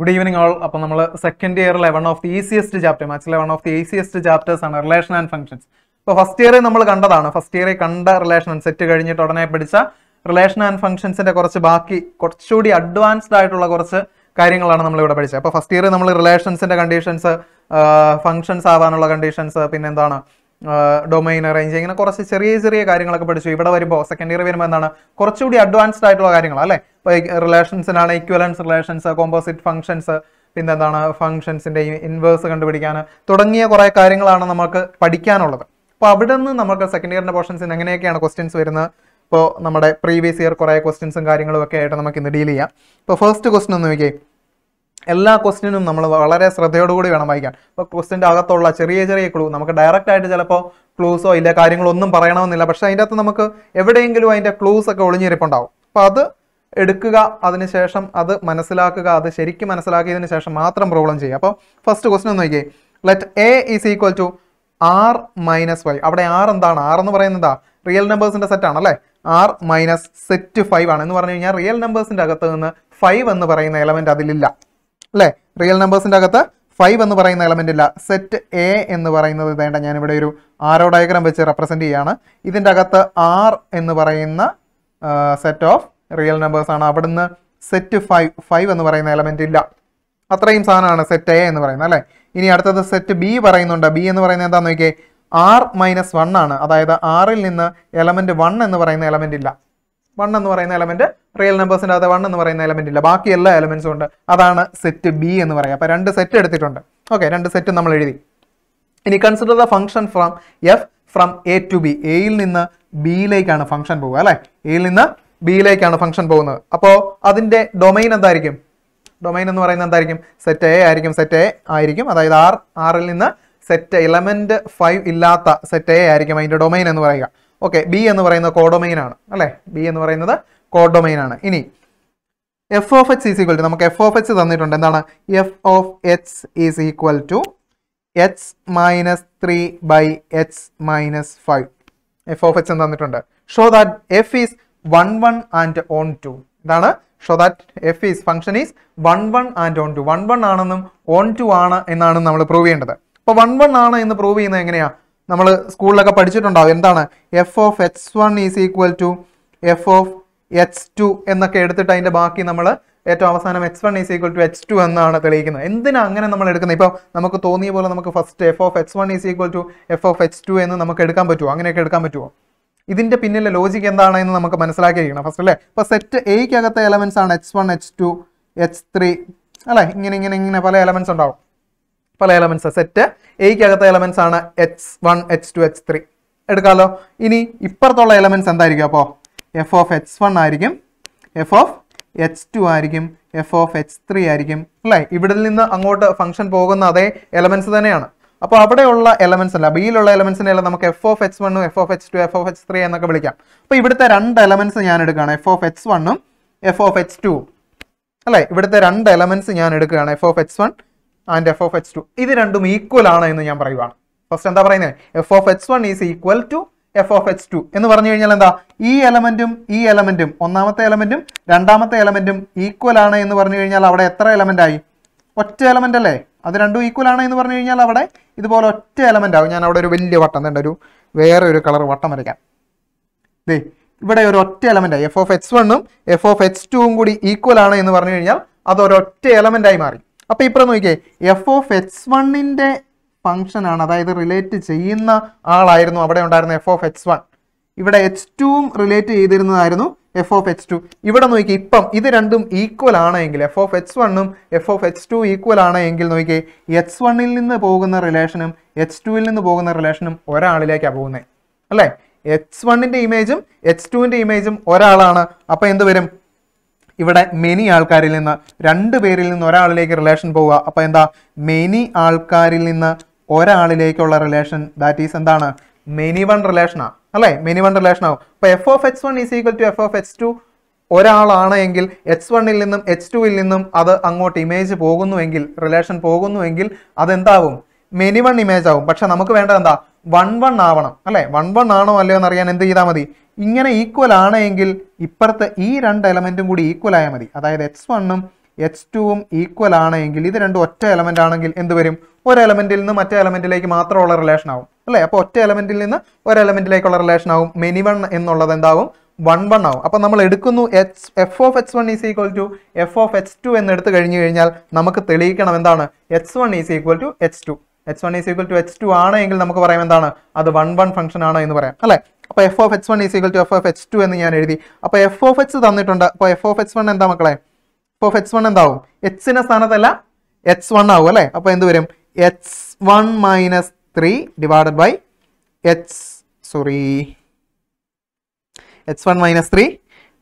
Good evening all അപ്പോൾ നമ്മൾ second year eleven of the easiest chapter match eleven of the easiest chapters ആണ് relation and functions അപ്പോൾ first ഇയറിൽ നമ്മൾ കണ്ടതാണ് ഫസ്റ്റ് ഇയറിൽ കണ്ട റിലേഷൻ ആൻഡ് സെറ്റ് കഴിഞ്ഞിട്ട് ഉടനെ പഠിച്ച റിലേഷൻ ആൻഡ് ഫംഗ്ഷൻസിന്റെ കുറച്ച് ബാക്കി കുറച്ചുകൂടി അഡ്വാൻസ്ഡ് ആയിട്ടുള്ള കുറച്ച് കാര്യങ്ങളാണ് നമ്മൾ ഇവിടെ പഠിച്ചത് അപ്പോൾ ഫസ്റ്റ് ഇയർ നമ്മൾ റിലേഷൻസിന്റെ കണ്ടീഷൻസ് ഫംഗ്ഷൻസ് ആവാനുള്ള കണ്ടീഷൻസ് പിന്നെന്താണ് ഡൊമൈൻ അറേഞ്ച് ഇങ്ങനെ കുറച്ച് ചെറിയ ചെറിയ കാര്യങ്ങളൊക്കെ പഠിച്ചു ഇവിടെ വരുമ്പോൾ സെക്കൻഡ് ഇയർ വരുമ്പോൾ എന്താണ് കുറച്ചുകൂടി അഡ്വാൻസ്ഡ് ആയിട്ടുള്ള കാര്യങ്ങൾ അല്ലേ ഇപ്പോൾ റിലേഷൻസിനാണ് ഇക്വലൻസ് റിലേഷൻസ് കോമ്പോസിറ്റ് ഫംഗ്ഷൻസ് പിന്നെ എന്താണ് ഫംഗ്ഷൻസിൻ്റെ ഇൻവേഴ്സ് കണ്ടുപിടിക്കാൻ തുടങ്ങിയ കുറേ കാര്യങ്ങളാണ് നമുക്ക് പഠിക്കാനുള്ളത് അപ്പോൾ അവിടെ നിന്ന് നമുക്ക് സെക്കൻഡ് ഇയറിൻ്റെ പോർഷൻസ് എങ്ങനെയൊക്കെയാണ് ക്വസ്റ്റ്യൻസ് വരുന്നത് ഇപ്പോൾ നമ്മുടെ പ്രീവിയസ് ഇയർ കുറേ ക്വസ്റ്റ്യൻസും കാര്യങ്ങളും ഒക്കെ ആയിട്ട് നമുക്ക് ഇന്ന് ഡീൽ ചെയ്യാം ഇപ്പോൾ ഫസ്റ്റ് ക്വസ്റ്റ്യൻ ഒന്ന് നോക്കിയേ എല്ലാ ക്വസ്റ്റിനും നമ്മൾ വളരെ ശ്രദ്ധയോടുകൂടി വേണം വായിക്കാൻ അപ്പോൾ ക്വസ്റ്റിൻ്റെ അകത്തുള്ള ചെറിയ ചെറിയ ക്ലൂ നമുക്ക് ഡയറക്റ്റ് ആയിട്ട് ചിലപ്പോൾ ക്ലൂസോ ഇല്ല കാര്യങ്ങളൊന്നും പറയണമെന്നില്ല പക്ഷേ അതിൻ്റെ അകത്ത് നമുക്ക് എവിടെയെങ്കിലും അതിൻ്റെ ക്ലൂസ് ഒക്കെ ഒളിഞ്ഞിരിപ്പുണ്ടാവും അപ്പോൾ അത് എടുക്കുക അതിനുശേഷം അത് മനസ്സിലാക്കുക അത് ശരിക്കും മനസ്സിലാക്കിയതിന് ശേഷം മാത്രം പ്രോബ്ലം ചെയ്യുക അപ്പോൾ ഫസ്റ്റ് ക്വസ്റ്റിൻ ഒന്ന് നോക്കിയേ let A is equal to R minus Y അവിടെ ആർ എന്താണ് ആർ എന്ന് എന്താ റിയൽ നമ്പേഴ്സിൻ്റെ സെറ്റാണ് അല്ലേ ആർ മൈനസ് സെറ്റ് ഫൈവ് ആണ് എന്ന് പറഞ്ഞു കഴിഞ്ഞാൽ റിയൽ നമ്പേഴ്സിൻ്റെ അകത്ത് നിന്ന് ഫൈവ് എന്ന് പറയുന്ന എലമെൻറ്റ് അതിലില്ല അല്ലേ റിയൽ നമ്പേഴ്സിൻ്റെ അകത്ത് ഫൈവ് എന്ന് പറയുന്ന എലമെൻ്റ് ഇല്ല സെറ്റ് എ എന്ന് പറയുന്നത് വേണ്ട ഞാനിവിടെ ഒരു ആരോ ഡയഗ്രാം വെച്ച് റെപ്രസെൻ്റ് ചെയ്യുകയാണ് ഇതിൻ്റെ അകത്ത് ആർ എന്ന് പറയുന്ന സെറ്റ് ഓഫ് റിയൽ നമ്പേഴ്സാണ് അവിടുന്ന് സെറ്റ് ഫൈവ് ഫൈവ് എന്ന് പറയുന്ന എലമെൻ്റ് ഇല്ല അത്രയും സാധനമാണ് സെറ്റ് എ എന്ന് പറയുന്നത് അല്ലേ ഇനി അടുത്തത് സെറ്റ് ബി പറയുന്നുണ്ട് ബി എന്ന് പറയുന്നത് എന്താണെന്ന് നോക്കിയേ ആർ മൈനസ് വൺ ആണ് അതായത് ആറിൽ നിന്ന് എലമെൻറ്റ് വൺ എന്ന് പറയുന്ന എലമെൻ്റ് ഇല്ല വൺ എന്ന് പറയുന്ന എലമെന്റ് റിയൽ നമ്പേഴ്സിൻ്റെ അകത്ത് വൺ എന്ന് പറയുന്ന എലമെന്റ് ഇല്ല ബാക്കി എല്ലാ എലമെന്റ്സും ഉണ്ട് അതാണ് സെറ്റ് ബി എന്ന് പറയുക അപ്പോൾ രണ്ട് സെറ്റ് എടുത്തിട്ടുണ്ട് ഓക്കെ രണ്ട് സെറ്റ് നമ്മൾ എഴുതി ഇനി consider the function from F from A to B എയിൽ നിന്ന് ബിയിലേക്കാണ് ഫംഗ്ഷൻ പോകുക അല്ലേ എയിൽ നിന്ന് ബിയിലേക്കാണ് ഫംഗ്ഷൻ പോകുന്നത് അപ്പോൾ അതിന്റെ ഡൊമൈൻ എന്തായിരിക്കും ഡൊമൈൻ എന്ന് പറയുന്നത് എന്തായിരിക്കും സെറ്റ് എ ആയിരിക്കും സെറ്റ് എ ആയിരിക്കും അതായത് ആർ ആറിൽ നിന്ന് സെറ്റ് എലമെന്റ് ഫൈവ് ഇല്ലാത്ത സെറ്റ് എ ആയിരിക്കും അതിന്റെ ഡൊമൈൻ എന്ന് പറയുക ഓക്കെ ബി എന്ന് പറയുന്നത് കോഡൊമൈൻ ആണ് അല്ലേ ബി എന്ന് പറയുന്നത് കോഡൊമൈൻ ആണ് ഇനി F of H is equal to നമുക്ക് എഫ് ഓഫ് എച്ച് തന്നിട്ടുണ്ട് എന്താണ് F of H is equal to H minus three by H minus five F of H എന്ന് തന്നിട്ടുണ്ട് show that F is one one and onto ഇതാണ് show that F is function is one one and onto one one ആണെന്നും onto ആണ് എന്നാണ് നമ്മൾ prove ചെയ്യേണ്ടത് അപ്പോൾ one one ആണ് എന്ന് പ്രൂവ് ചെയ്യുന്നത് എങ്ങനെയാണ് നമ്മൾ സ്കൂളിലൊക്കെ പഠിച്ചിട്ടുണ്ടാവും എന്താണ് F of H one is equal to F of H two എന്നൊക്കെ എടുത്തിട്ട് അതിൻ്റെ ബാക്കി നമ്മൾ ഏറ്റവും അവസാനം H one is equal to H two എന്നാണ് തെളിയിക്കുന്നത് എന്തിനാ അങ്ങനെ നമ്മൾ എടുക്കുന്നത് ഇപ്പോൾ നമുക്ക് തോന്നിയ പോലെ നമുക്ക് first F of H one is equal to F of H two എന്ന് നമുക്ക് എടുക്കാൻ പറ്റുമോ അങ്ങനെയൊക്കെ എടുക്കാൻ പറ്റുമോ ഇതിൻ്റെ പിന്നിലെ ലോജിക് എന്താണ് എന്ന് നമുക്ക് മനസ്സിലാക്കിയിരിക്കണം ഫസ്റ്റ് അല്ലേ ഇപ്പോൾ സെറ്റ് എയ്ക്കകത്തെ എലമെൻസ് ആണ് H one H two H three അല്ലേ ഇങ്ങനെ ഇങ്ങനെ ഇങ്ങനെ പല എലമെൻസ് ഉണ്ടാവും പല എലമെൻസ് സെറ്റ് എയ്ക്കകത്തെ എലമെൻസ് ആണ് H one H two H three എടുക്കാമല്ലോ ഇനി ഇപ്പുറത്തുള്ള എലമെൻസ് എന്തായിരിക്കും അപ്പോൾ എഫ് ഓഫ് എച്ച് വൺ ആയിരിക്കും എഫ് ഓഫ് എച്ച് ടു ആയിരിക്കും എഫ് ഓഫ് എച്ച് ത്രീ ആയിരിക്കും അല്ലേ ഇവിടെ നിന്ന് അങ്ങോട്ട് ഫംഗ്ഷൻ പോകുന്ന അതേ എലമെൻസ് തന്നെയാണ് അപ്പോൾ അവിടെയുള്ള എലമെൻസ് അല്ല ബിയിലുള്ള എലമെൻസിനെ അല്ല നമുക്ക് എഫ് ഓഫ് എച്ച് വണ്ണും F of H two F of H three എന്നൊക്കെ വിളിക്കാം അപ്പോൾ ഇവിടുത്തെ രണ്ട് എലമെൻസ് ഞാൻ എടുക്കുകയാണ് എഫ് ഓഫ് എച്ച് വണ്ണും എഫ് ഓഫ് എച്ച് ടു അല്ലേ ഇവിടുത്തെ രണ്ട് എലമെൻസ് ഞാൻ എടുക്കുകയാണ് F of H one and F of H two ഇത് രണ്ടും ഈക്വൽ ആണ് എന്ന് ഞാൻ പറയുവാണ് ഫസ്റ്റ് എന്താ പറയുന്നത് F of H one is equal to F of H two എന്ന് പറഞ്ഞു കഴിഞ്ഞാൽ എന്താ ഈ എലമെന്റും ഈ എലമെന്റും ഒന്നാമത്തെ എലമെന്റും രണ്ടാമത്തെ എലമെന്റും ഈക്വൽ ആണ് എന്ന് പറഞ്ഞു കഴിഞ്ഞാൽ അവിടെ എത്ര എലമെന്റ് ആയി ഒറ്റ എലമെന്റ് അല്ലേ അത് രണ്ടും ഈക്വൽ ആണ് എന്ന് പറഞ്ഞു കഴിഞ്ഞാൽ അവിടെ ഇതുപോലെ ഒറ്റ എലമെന്റ് ആകും ഞാൻ അവിടെ ഒരു വലിയ വട്ടം തന്നെ ഒരു വേറെ ഒരു കളർ വട്ടം വരയ്ക്കാം ദേ ഇവിടെ ഒരു ഒറ്റ എലമെന്റ് ആയി എഫ് ഓഫ് എച്ച് വണ്ണും എഫ് ഓഫ് എച്ച് ടുവും കൂടി ഈക്വൽ ആണ് എന്ന് പറഞ്ഞു കഴിഞ്ഞാൽ അത് ഒരൊറ്റ എലമെന്റ് ആയി മാറി അപ്പൊ ഇപ്പുറം നോക്കിയേ എഫ് ഓഫ് എക്സ് ഫംഗ്ഷൻ ആണ് അതായത് റിലേറ്റ് ചെയ്യുന്ന ആളായിരുന്നു അവിടെ ഉണ്ടായിരുന്ന എഫ് ഓഫ് എക്സ് വൺ ഇവിടെ എച്ച് ടുവും റിലേറ്റ് ചെയ്തിരുന്നതായിരുന്നു എഫ് ഓഫ് എച്ച് ടു ഇവിടെ നോക്കി ഇപ്പം ഇത് രണ്ടും ഈക്വൽ ആണെങ്കിൽ എഫ് ഓഫ് എച്ച് വണ്ണും F of H two equal ആണ് എങ്കിൽ നോക്കി എച്ച് വണ്ണിൽ നിന്ന് പോകുന്ന റിലേഷനും എച്ച് ടുവിൽ നിന്ന് പോകുന്ന റിലേഷനും ഒരാളിലേക്കാണ് പോകുന്നത് അല്ലേ എച്ച് വണ്ണിന്റെ ഇമേജും എച്ച് ടുവിന്റെ ഇമേജും ഒരാളാണ് അപ്പോൾ എന്ത് വരും ഇവിടെ മെനി ആൾക്കാരിൽ നിന്ന് രണ്ട് പേരിൽ നിന്ന് ഒരാളിലേക്ക് റിലേഷൻ പോവുക അപ്പോൾ എന്താ മെനി ആൾക്കാരിൽ നിന്ന് ഒരാളിലേക്കുള്ള റിലേഷൻ ദാറ്റ് ഈസ് എന്താണ് മെനി വൺ റിലേഷനാണ് അല്ലേ മെനി വൺ റിലേഷൻ ആവും അപ്പോൾ F of H one is equal to F of H two ഒരാളാണ് എങ്കിൽ എച്ച് വണ്ണിൽ നിന്നും എച്ച് ടുവിൽ നിന്നും അത് അങ്ങോട്ട് ഇമേജ് പോകുന്നുവെങ്കിൽ റിലേഷൻ പോകുന്നുവെങ്കിൽ അതെന്താവും മെനി വൺ ഇമേജ് ആവും പക്ഷെ നമുക്ക് വേണ്ടത് എന്താ വൺ വൺ ആവണം അല്ലേ വൺ വൺ ആണോ അല്ലയോ എന്ന് അറിയാൻ എന്ത് ചെയ്താൽ മതി ഇങ്ങനെ ഈക്വൽ ആണെങ്കിൽ ഇപ്പുറത്ത് ഈ രണ്ട് എലമെന്റും കൂടി ഈക്വൽ ആയാൽ മതി അതായത് എക്സ് വണ്ണും എച്ച് ടുവും ഈക്വൽ ആണെങ്കിൽ ഇത് രണ്ടും ഒറ്റ എലമെന്റ് ആണെങ്കിൽ എന്ത് വരും ഒരു എലമെന്റിൽ നിന്ന് മറ്റേ എലമെന്റിലേക്ക് മാത്രമുള്ള റിലേഷൻ ആവും അല്ലേ അപ്പോൾ ഒറ്റ എലമെന്റിൽ നിന്ന് ഒരു എലമെന്റിലേക്കുള്ള റിലേഷൻ ആവും മെനി വൺ എന്നുള്ളത് എന്താവും വൺ വൺ ആവും അപ്പോൾ നമ്മൾ എടുക്കുന്നു H F of H one is equal to F of H two എന്ന് എടുത്തു കഴിഞ്ഞു കഴിഞ്ഞാൽ നമുക്ക് തെളിയിക്കണം എന്താണ് H one is equal to H two H one is equal to H two ആണ് എങ്കിൽ നമുക്ക് പറയാം എന്താണ് അത് വൺ വൺ ഫംഗ്ഷൻ ആണ് എന്ന് പറയാം അല്ലേ അപ്പോൾ F of H one is equal to F of H two എന്ന് ഞാൻ എഴുതി അപ്പോൾ എഫ് ഓഫ് എച്ച് തന്നിട്ടുണ്ട് അപ്പോൾ എഫ് ഓഫ് എച്ച് വൺ എന്താ മക്കളെ എഫ് ഓഫ് എച്ച് വൺ എന്താവും എച്ചിൻ്റെ സ്ഥാനത്തല്ല എച്ച് വൺ ആവും അല്ലേ അപ്പോൾ എന്ത് വരും H one minus three divided by H sorry H one minus three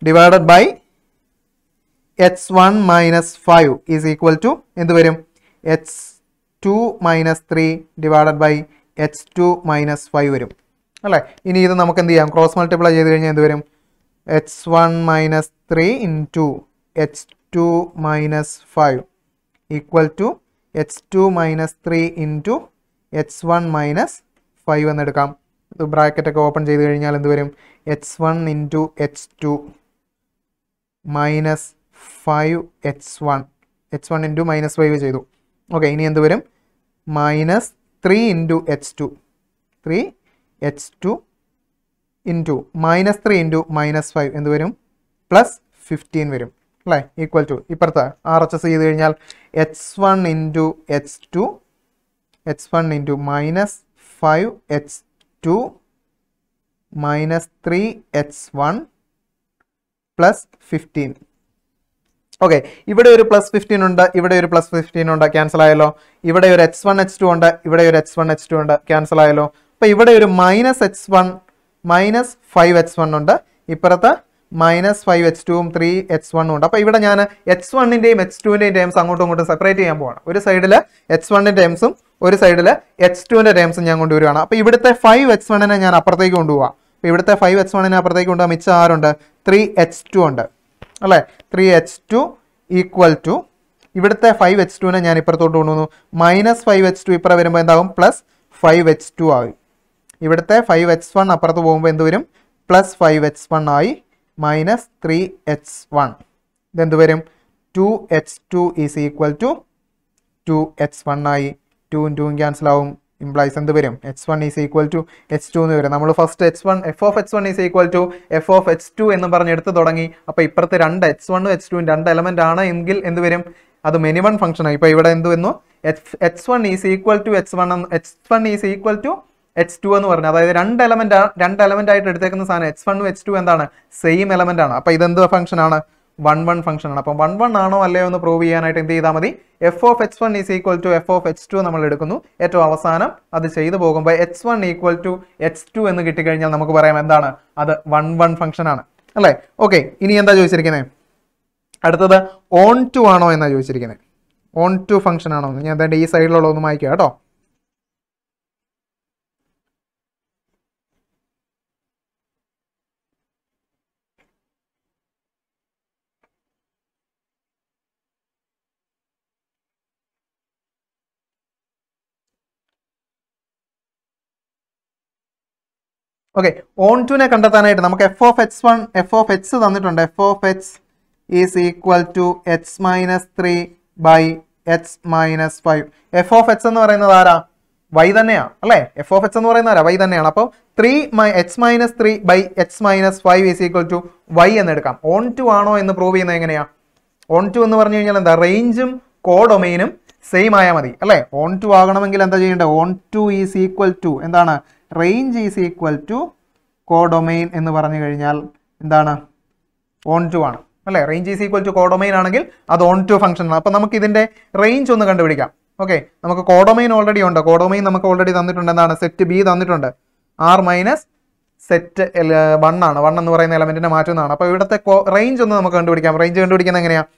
divided by H one minus five is equal to എന്ത് വരും H two minus three divided by H two minus five വരും അല്ലേ ഇനി ഇത് നമുക്ക് എന്ത് ചെയ്യാം cross multiply ചെയ്ത് കഴിഞ്ഞാൽ എന്ത് വരും H one minus three into H two minus five equal to H two minus three into H one minus five എന്നെടുക്കാം ഇത് ബ്രാക്കറ്റൊക്കെ ഓപ്പൺ ചെയ്ത് കഴിഞ്ഞാൽ എന്ത് വരും H one into H two minus five H one H one into minus five ചെയ്തു okay ഇനി എന്ത് വരും minus three into H two three H two into minus three into minus five എന്ത് വരും പ്ലസ് ഫിഫ്റ്റീൻ വരും അല്ലേ equal to ഇപ്പുറത്ത് R H S ചെയ്ത് കഴിഞ്ഞാൽ H one into H two H one into minus five H two minus three H one plus fifteen okay ഇവിടെ ഒരു plus fifteen ഉണ്ട് ഇവിടെ ഒരു പ്ലസ് ഫിഫ്റ്റീൻ ഉണ്ട് ക്യാൻസൽ ആയല്ലോ ഇവിടെ ഒരു എച്ച് വൺ എച്ച് ടു ഉണ്ട് ഇവിടെ ഒരു എച്ച് വൺ എച്ച് ടു ഉണ്ട് ക്യാൻസൽ ആയല്ലോ അപ്പൊ ഇവിടെ ഒരു minus H one minus five H one ഉണ്ട് ഇപ്പുറത്ത് മൈനസ് ഫൈവ് എച്ച് ടുവും ത്രീ എച്ച് വണ്ണും ഉണ്ട് അപ്പൊ ഇവിടെ ഞാൻ എച്ച് വണ്ണിന്റെയും എച്ച് ടുവിന്റെയും ടേംസ് അങ്ങോട്ടും ഇങ്ങോട്ടും സെപ്പറേറ്റ് ചെയ്യാൻ പോവാണ് ഒരു സൈഡിൽ എച്ച് വണ്ണിന്റെ ടേംസും ഒരു സൈഡിൽ എച്ച് ടുവിന്റെ ടേംസും ഞാൻ കൊണ്ടുവരികയാണ് അപ്പൊ ഇവിടുത്തെ ഫൈവ് എച്ച് വണ്ണിനെ ഞാൻ അപ്പുറത്തേക്ക് കൊണ്ടുപോകാം അപ്പോൾ ഇവിടുത്തെ ഫൈവ് എച്ച് വണ്ണിനെ അപ്പുറത്തേക്ക് കൊണ്ടുപോകാം മിച്ച ആറുണ്ട് ത്രീ എച്ച് ടു ഉണ്ട് അല്ലേ three H two equal to ഇവിടുത്തെ ഫൈവ് എച്ച് ടുവിനെ ഞാൻ ഇപ്പുറത്തോട്ട് കൊണ്ടുവന്നു മൈനസ് ഫൈവ് എച്ച് ടു ഇപ്പുറം വരുമ്പോൾ എന്താകും പ്ലസ് ഫൈവ് എച്ച് ടു ആയി ഇവിടുത്തെ ഫൈവ് എച്ച് വൺ അപ്പുറത്ത് പോകുമ്പോൾ എന്ത് വരും പ്ലസ് ഫൈവ് എച്ച് വൺ ആയി മൈനസ് ത്രീ എച്ച് വൺ ഇതെന്ത് വരും two H two is equal to two H one ആയി ടു ടു ക്യാൻസലാവും ഇംപ്ലൈസ് എന്ത് വരും H one is equal to H two എന്ന് വരും നമ്മൾ first H one F of H one is equal to F of H two എന്ന് പറഞ്ഞ് എടുത്ത് തുടങ്ങി അപ്പോൾ ഇപ്പുറത്തെ രണ്ട് എച്ച് വണ്ണും എച്ച് ടുവും രണ്ട് എലമെൻ്റ് ആണ് എങ്കിൽ എന്ത് വരും അത് ഫംഗ്ഷൻ ഫംഗ്ഷനാണ് ഇപ്പോൾ ഇവിടെ എന്ത് വന്നു H H one is equal to H one H one is equal to H two എന്ന് പറഞ്ഞു അതായത് രണ്ട് എലമെൻ്റ് രണ്ട് എലമെൻ്റ് ആയിട്ട് എടുത്തേക്കുന്ന സാധനം എച്ച് വണ്ണും എച്ച് ടു എന്താണ് സെയിം എലമെൻ്റ് ആണ് അപ്പോൾ ഫംഗ്ഷൻ ആണ് വൺ വൺ ഫംഗ്ഷൻ ആണ് അപ്പം വൺ വൺ ആണോ അല്ലയോ എന്ന് പ്രൂവ് ചെയ്യാനായിട്ട് എന്ത് ചെയ്താൽ മതി F of H one is equal to F of H two നമ്മൾ എടുക്കുന്നു ഏറ്റവും അവസാനം അത് ചെയ്തു പോകുമ്പോൾ H one equal to H two എന്ന് കിട്ടിക്കഴിഞ്ഞാൽ നമുക്ക് പറയാം എന്താണ് അത് വൺ വൺ ഫംഗ്ഷൻ ആണ് അല്ലേ ഓക്കെ ഇനി എന്താ ചോദിച്ചിരിക്കുന്നത് അടുത്തത് ഓൺ ടു ആണോ എന്നാണ് ചോദിച്ചിരിക്കുന്നത് ഓൺ ടു ഫംഗ്ഷൻ ആണോ ഞാൻ എന്തായാലും ഈ സൈഡിലുള്ള ഒന്ന് വായിക്കുക കേട്ടോ ഓക്കെ ഓൺ ടുനെ കണ്ടെത്താനായിട്ട് നമുക്ക് F of H one F of H തന്നിട്ടുണ്ട് F of H is equal to H minus three by H minus five F of H എന്ന് പറയുന്നത് ആരാ വൈ തന്നെയാണ് അല്ലേ എഫ് ഓഫ് എച്ച് എന്ന് പറയുന്നത് ആരാ വൈ തന്നെയാണ് അപ്പോൾ three my H minus three by H minus five is equal to Y എന്ന് എടുക്കാം ഓൺ ടു ആണോ എന്ന് പ്രൂവ് ചെയ്യുന്നത് എങ്ങനെയാണ് ഓൺ ടു എന്ന് പറഞ്ഞു കഴിഞ്ഞാൽ എന്താ റേഞ്ചും കോഡൊമൈനും സെയിം ആയാൽ മതി അല്ലേ ഓൺ ടു ആകണമെങ്കിൽ എന്താ ചെയ്യേണ്ടത് onto is equal to എന്താണ് range is equal to codomain എന്ന് പറഞ്ഞു കഴിഞ്ഞാൽ എന്താണ് ഓൺ ടു ആണ് അല്ലേ range is equal to codomain ആണെങ്കിൽ അത് ഓൺ ടു ഫംഗ്ഷൻ ആണ് അപ്പോൾ നമുക്ക് ഇതിൻ്റെ റേഞ്ച് ഒന്ന് കണ്ടുപിടിക്കാം ഓക്കെ നമുക്ക് കോഡൊമൈൻ ഓൾറെഡി ഉണ്ട് കോഡൊമൈൻ നമുക്ക് ഓൾറെഡി തന്നിട്ടുണ്ട് എന്താണ് സെറ്റ് ബി തന്നിട്ടുണ്ട് ആർ മൈനസ് സെറ്റ് വൺ ആണ് വൺ എന്ന് പറയുന്ന എലമെൻറ്റിനെ മാറ്റുന്നതാണ് അപ്പോൾ ഇവിടുത്തെ റേഞ്ച് ഒന്ന് നമുക്ക് കണ്ടുപിടിക്കാം റേഞ്ച് കണ്ടുപിടിക്കുന്നത് എങ്ങനെയാണ്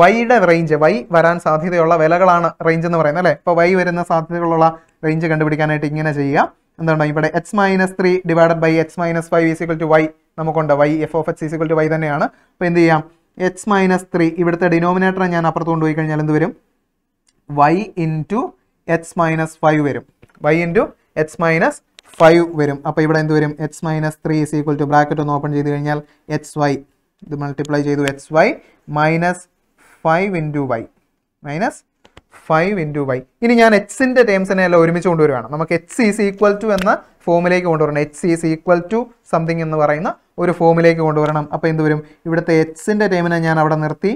വൈയുടെ റേഞ്ച് വൈ വരാൻ സാധ്യതയുള്ള വിലകളാണ് റേഞ്ച് എന്ന് പറയുന്നത് അല്ലേ അപ്പോൾ വൈ വരുന്ന സാധ്യതകളുള്ള റേഞ്ച് കണ്ടുപിടിക്കാനായിട്ട് ഇങ്ങനെ ചെയ്യുക എന്താണ് ഇവിടെ X minus three divided by X minus five is equal to Y നമുക്കുണ്ട് Y F of X is equal to Y തന്നെയാണ് അപ്പോൾ എന്ത് ചെയ്യാം എക്സ് മൈനസ് ത്രീ ഇവിടുത്തെ ഡിനോമിനേറ്റർ ഞാൻ അപ്പുറത്ത് കൊണ്ടുപോയി കഴിഞ്ഞാൽ എന്ത് വരും Y into X minus five വരും Y into X minus five വരും അപ്പോൾ ഇവിടെ എന്ത് വരും X minus three is equal to bracket ഒന്ന് ഓപ്പൺ ചെയ്ത് കഴിഞ്ഞാൽ എക്സ് വൈ ഇത് മൾട്ടിപ്ലൈ ചെയ്തു X Y minus five into Y minus five into Y ഇനി ഞാൻ എച്ച്സിൻ്റെ ടേംസിനെ എല്ലാം ഒരുമിച്ച് കൊണ്ടുവരുവാണ് നമുക്ക് എച്ച് ഈസ് ഈക്വൽ ടു എന്ന ഫോമിലേക്ക് കൊണ്ടുവരണം H is equal to something എന്ന് പറയുന്ന ഒരു ഫോമിലേക്ക് കൊണ്ടുവരണം അപ്പോൾ എന്ത് വരും ഇവിടുത്തെ എച്ച്സിൻ്റെ ടേമിനെ ഞാൻ അവിടെ നിർത്തി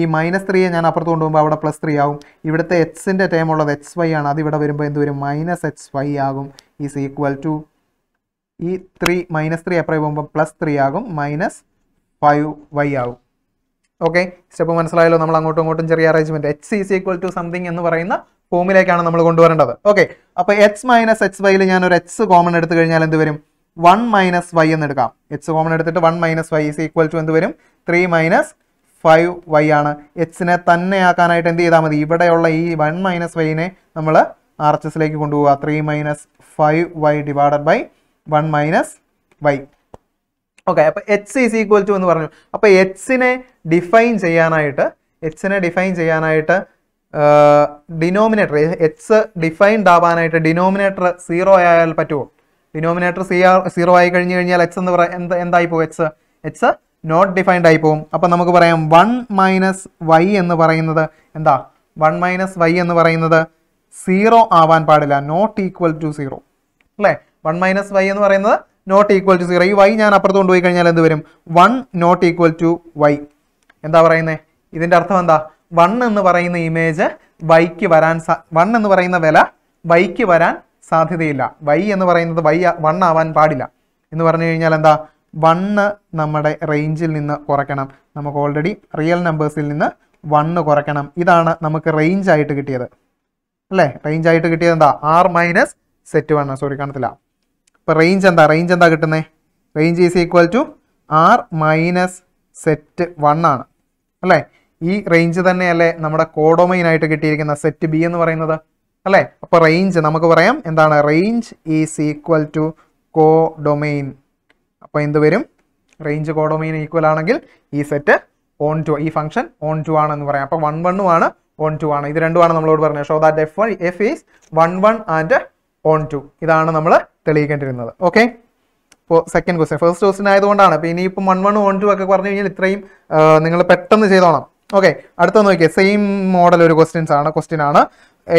ഈ മൈനസ് ത്രീയെ ഞാൻ അപ്പുറത്ത് കൊണ്ടുപോകുമ്പോൾ അവിടെ പ്ലസ് ത്രീ ആവും ഇവിടുത്തെ എച്ച്സിൻ്റെ ടേം ഉള്ളത് എക്സ് വൈ ആണ് അതിവിടെ വരുമ്പോൾ എന്ത് വരും മൈനസ് എക്സ് വൈ ആകും ഈസ് ഈക്വൽ ടു ഈ ത്രീ മൈനസ് ത്രീ അപ്പുറം പോകുമ്പോൾ പ്ലസ് ത്രീ ആകും മൈനസ് ഫൈവ് വൈ ആകും ഓക്കെ സ്റ്റെപ്പ് മനസ്സിലായല്ലോ നമ്മൾ അങ്ങോട്ടും ഇങ്ങോട്ടും ചെറിയ arrangement H is equal to something എന്ന് പറയുന്ന ഫോമിലേക്കാണ് നമ്മൾ കൊണ്ടുവരേണ്ടത് ഓക്കെ അപ്പോൾ എച്ച് മൈനസ് എച്ച് വൈയിൽ ഞാൻ ഒരു എച്ച് കോമൺ എടുത്തു കഴിഞ്ഞാൽ എന്ത് വരും വൺ മൈനസ് വൈ എന്ന് എടുക്കാം എച്ച് കോമൺ എടുത്തിട്ട് one minus Y is equal to എന്ത് വരും ത്രീ മൈനസ് ഫൈവ് വൈ ആണ് എച്ചിനെ തന്നെ ആക്കാനായിട്ട് എന്ത് ചെയ്താൽ മതി ഇവിടെയുള്ള ഈ വൺ മൈനസ് വൈനെ നമ്മൾ ആർ എച്ച് എസിലേക്ക് കൊണ്ടുപോകുക three minus five Y divided by one minus Y okay അപ്പോൾ എച്ച് ഇസ് ഈക്വൽ ടു എന്ന് പറഞ്ഞു അപ്പോൾ എച്ചിനെ ഡിഫൈൻ ചെയ്യാനായിട്ട് എച്ചിനെ ഡിഫൈൻ ചെയ്യാനായിട്ട് ഡിനോമിനേറ്റർ എച്ച് ഡിഫൈൻഡ് ആവാനായിട്ട് ഡിനോമിനേറ്റർ സീറോ ആയാൽ പറ്റുമോ ഡിനോമിനേറ്റർ സീറോ ആയി കഴിഞ്ഞു കഴിഞ്ഞാൽ എച്ച് എന്ന് പറയാം എന്ത് എന്തായി പോകും എച്ച് എച്ച് നോട്ട് ഡിഫൈൻഡ് ആയി പോകും അപ്പൊ നമുക്ക് പറയാം വൺ മൈനസ് വൈ എന്ന് പറയുന്നത് എന്താ വൺ മൈനസ് വൈ എന്ന് പറയുന്നത് സീറോ ആവാൻ പാടില്ല നോട്ട് ഈക്വൽ ടു സീറോ അല്ലേ വൺ മൈനസ് വൈ എന്ന് പറയുന്നത് നോട്ട് ഈക്വൽ ടു സീറോ ഈ വൈ ഞാൻ അപ്പുറത്ത് കൊണ്ടുപോയി കഴിഞ്ഞാൽ എന്ത് വരും one not equal to y എന്താ പറയുന്നത് ഇതിൻ്റെ അർത്ഥം എന്താ വൺ എന്ന് പറയുന്ന ഇമേജ് വൈക്ക് വരാൻ വൺ എന്ന് പറയുന്ന വില വൈക്ക് വരാൻ സാധ്യതയില്ല വൈ എന്ന് പറയുന്നത് വൈ വൺ ആവാൻ പാടില്ല എന്ന് പറഞ്ഞു കഴിഞ്ഞാൽ എന്താ വണ്ണ് നമ്മുടെ റേഞ്ചിൽ നിന്ന് കുറയ്ക്കണം നമുക്ക് ഓൾറെഡി റിയൽ നമ്പേഴ്സിൽ നിന്ന് വണ്ണ് കുറയ്ക്കണം ഇതാണ് നമുക്ക് റേഞ്ച് ആയിട്ട് കിട്ടിയത് അല്ലേ റേഞ്ച് ആയിട്ട് കിട്ടിയത് എന്താ r minus set one sorry കാണത്തില്ല ഇപ്പം റേഞ്ച് എന്താ റേഞ്ച് എന്താ കിട്ടുന്നത് range is equal to R minus set one ആണ് അല്ലേ ഈ റേഞ്ച് തന്നെയല്ലേ നമ്മുടെ കോഡോമൈനായിട്ട് കിട്ടിയിരിക്കുന്ന സെറ്റ് ബി എന്ന് പറയുന്നത് അല്ലേ അപ്പോൾ റേഞ്ച് നമുക്ക് പറയാം എന്താണ് range is equal to codomain അപ്പോൾ എന്ത് വരും റേഞ്ച് കോഡൊമൈൻ ഈക്വൽ ആണെങ്കിൽ ഈ സെറ്റ് ഓൺ ടു ഈ ഫംഗ്ഷൻ ഓൺ ടു ആണെന്ന് പറയാം അപ്പോൾ വൺ വണ്ണും ആണ് ഓൺ ടു ആണ് ഇത് രണ്ടുമാണ് നമ്മളോട് പറഞ്ഞത് show that f f is one one and onto ഇതാണ് നമ്മൾ തെളിയിക്കേണ്ടിയിരുന്നത് ഓക്കെ ഇപ്പോൾ സെക്കൻഡ് ക്വസ്റ്റ്യൻ ഫസ്റ്റ് ക്വസ്റ്റ്യൻ ആയതുകൊണ്ടാണ് അപ്പോൾ ഇനിയിപ്പോൾ വൺ വൺ വൺ ടു ഒക്കെ പറഞ്ഞു കഴിഞ്ഞാൽ ഇത്രയും നിങ്ങൾ പെട്ടെന്ന് ചെയ്തോണം ഓക്കെ അടുത്ത നോക്കിയാൽ സെയിം മോഡൽ ഒരു ക്വസ്റ്റ്യൻസ് ആണ് ക്വസ്റ്റ്യൻ ആണ്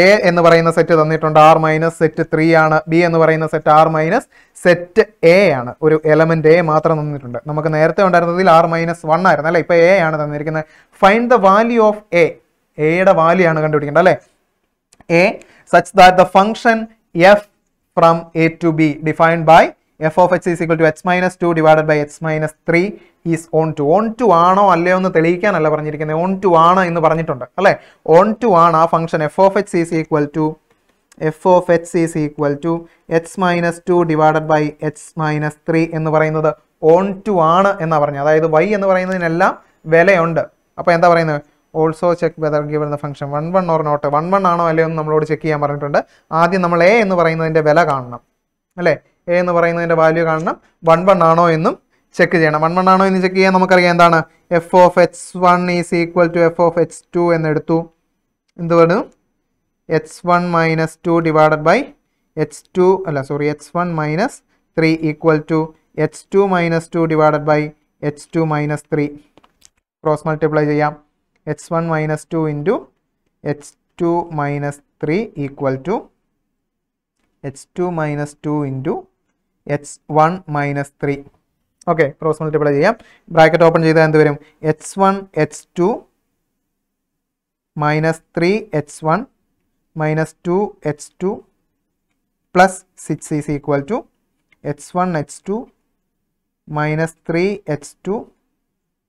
എ എന്ന് പറയുന്ന സെറ്റ് തന്നിട്ടുണ്ട് ആർ മൈനസ് സെറ്റ് ത്രീ ആണ് ബി എന്ന് പറയുന്ന set r minus set a ആണ് ഒരു എലമെന്റ് എ മാത്രം തന്നിട്ടുണ്ട് നമുക്ക് നേരത്തെ ഉണ്ടായിരുന്നതിൽ ആർ മൈനസ് വൺ ആയിരുന്നു അല്ലെ ഇപ്പൊ എ ആണ് തന്നിരിക്കുന്നത് find the value of a എയുടെ വാല്യൂ ആണ് കണ്ടുപിടിക്കേണ്ടത് അല്ലെ a such that the function f from a to b defined by f of x is equal to x minus 2 divided by x minus 3 is onto onto ആണോ അല്ലയോ എന്ന് തെളിയിക്കാനല്ല പറഞ്ഞിരിക്കുന്നത് on onto ആണ് എന്ന് പറഞ്ഞിട്ടുണ്ട് അല്ലേ on onto ആണ് ആ function f of H is equal to F of H is equal to H minus two divided by H minus three എന്ന് പറയുന്നത് ഓൺ ടു ആണ് എന്നാണ് പറഞ്ഞത് അതായത് വൈ എന്ന് പറയുന്നതിനെല്ലാം വിലയുണ്ട് അപ്പോൾ എന്താ പറയുന്നത് ഓൾസോ ചെക്ക് വെതർ ഗിവൻ എന്ന function one one or not one one ആണോ അല്ലയോ എന്ന് നമ്മളോട് ചെക്ക് ചെയ്യാൻ പറഞ്ഞിട്ടുണ്ട് ആദ്യം നമ്മൾ എ എന്ന് പറയുന്നതിൻ്റെ വില കാണണം അല്ലേ എ എന്ന് പറയുന്നതിൻ്റെ വാല്യൂ കാണണം വൺ വൺ ആണോ എന്നും ചെക്ക് ചെയ്യണം വൺ വൺ ആണോ എന്ന് ചെക്ക് ചെയ്യാൻ നമുക്കറിയാം എന്താണ് F of H one is equal to F of H two എന്നെടുത്തു എന്ത് വേണം h one minus two divided by H two അല്ല sorry H one minus three equal to H two minus two divided by H two minus three cross multiply ചെയ്യാം x1 minus 2 into x2 minus 3 equal to x2 minus 2 into x1 minus 3. Okay, cross multiply. Yeah. Bracket open. Jitha and the h minus 3 h 2 3 h one 2 h 2 6 is equal to h minus 3 h 2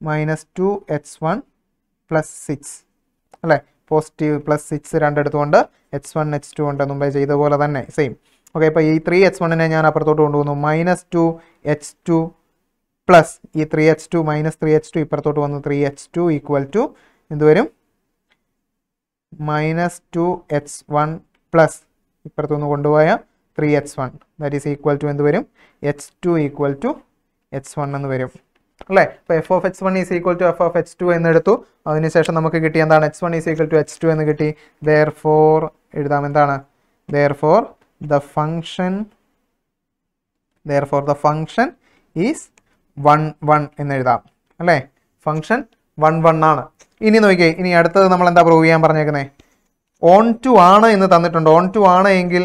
3 h 2 2 x one plus six അല്ലേ positive plus six രണ്ടെടുത്തുകൊണ്ട് h one H two ഉണ്ട് മുമ്പേ ചെയ്ത പോലെ തന്നെ same okay ഇപ്പോൾ ഈ three H വണ്ണിനെ ഞാൻ അപ്പുറത്തോട്ട് കൊണ്ടുപോകുന്നു minus two H two plus ഈ three H two minus three H two ഇപ്പുറത്തോട്ട് വന്നു three H two equal to എന്തുവരും minus two H one plus ഇപ്പുറത്തുനിന്ന് കൊണ്ടുപോയ three H one that is equal to എന്ത് വരും H two equal to H one എന്ന് വരും അല്ലേ ഇപ്പോൾ f of H one is equal to F of H two എന്ന് എടുത്തു അതിനുശേഷം നമുക്ക് കിട്ടി എന്താണ് H one is equal to H two എന്ന് കിട്ടി ദർ ഫോർ എഴുതാം എന്താണ് therefore the function therefore the function is one one എന്ന് എഴുതാം അല്ലേ ഫങ്ഷൻ വൺ വൺ ആണ് ഇനി നോക്കിയേ ഇനി അടുത്തത് നമ്മൾ എന്താ പ്രൂവ് ചെയ്യാൻ പറഞ്ഞേക്കുന്നത് ഓൺ ടു ആണ് എന്ന് തന്നിട്ടുണ്ട് ഓൺ ടു ആണ് എങ്കിൽ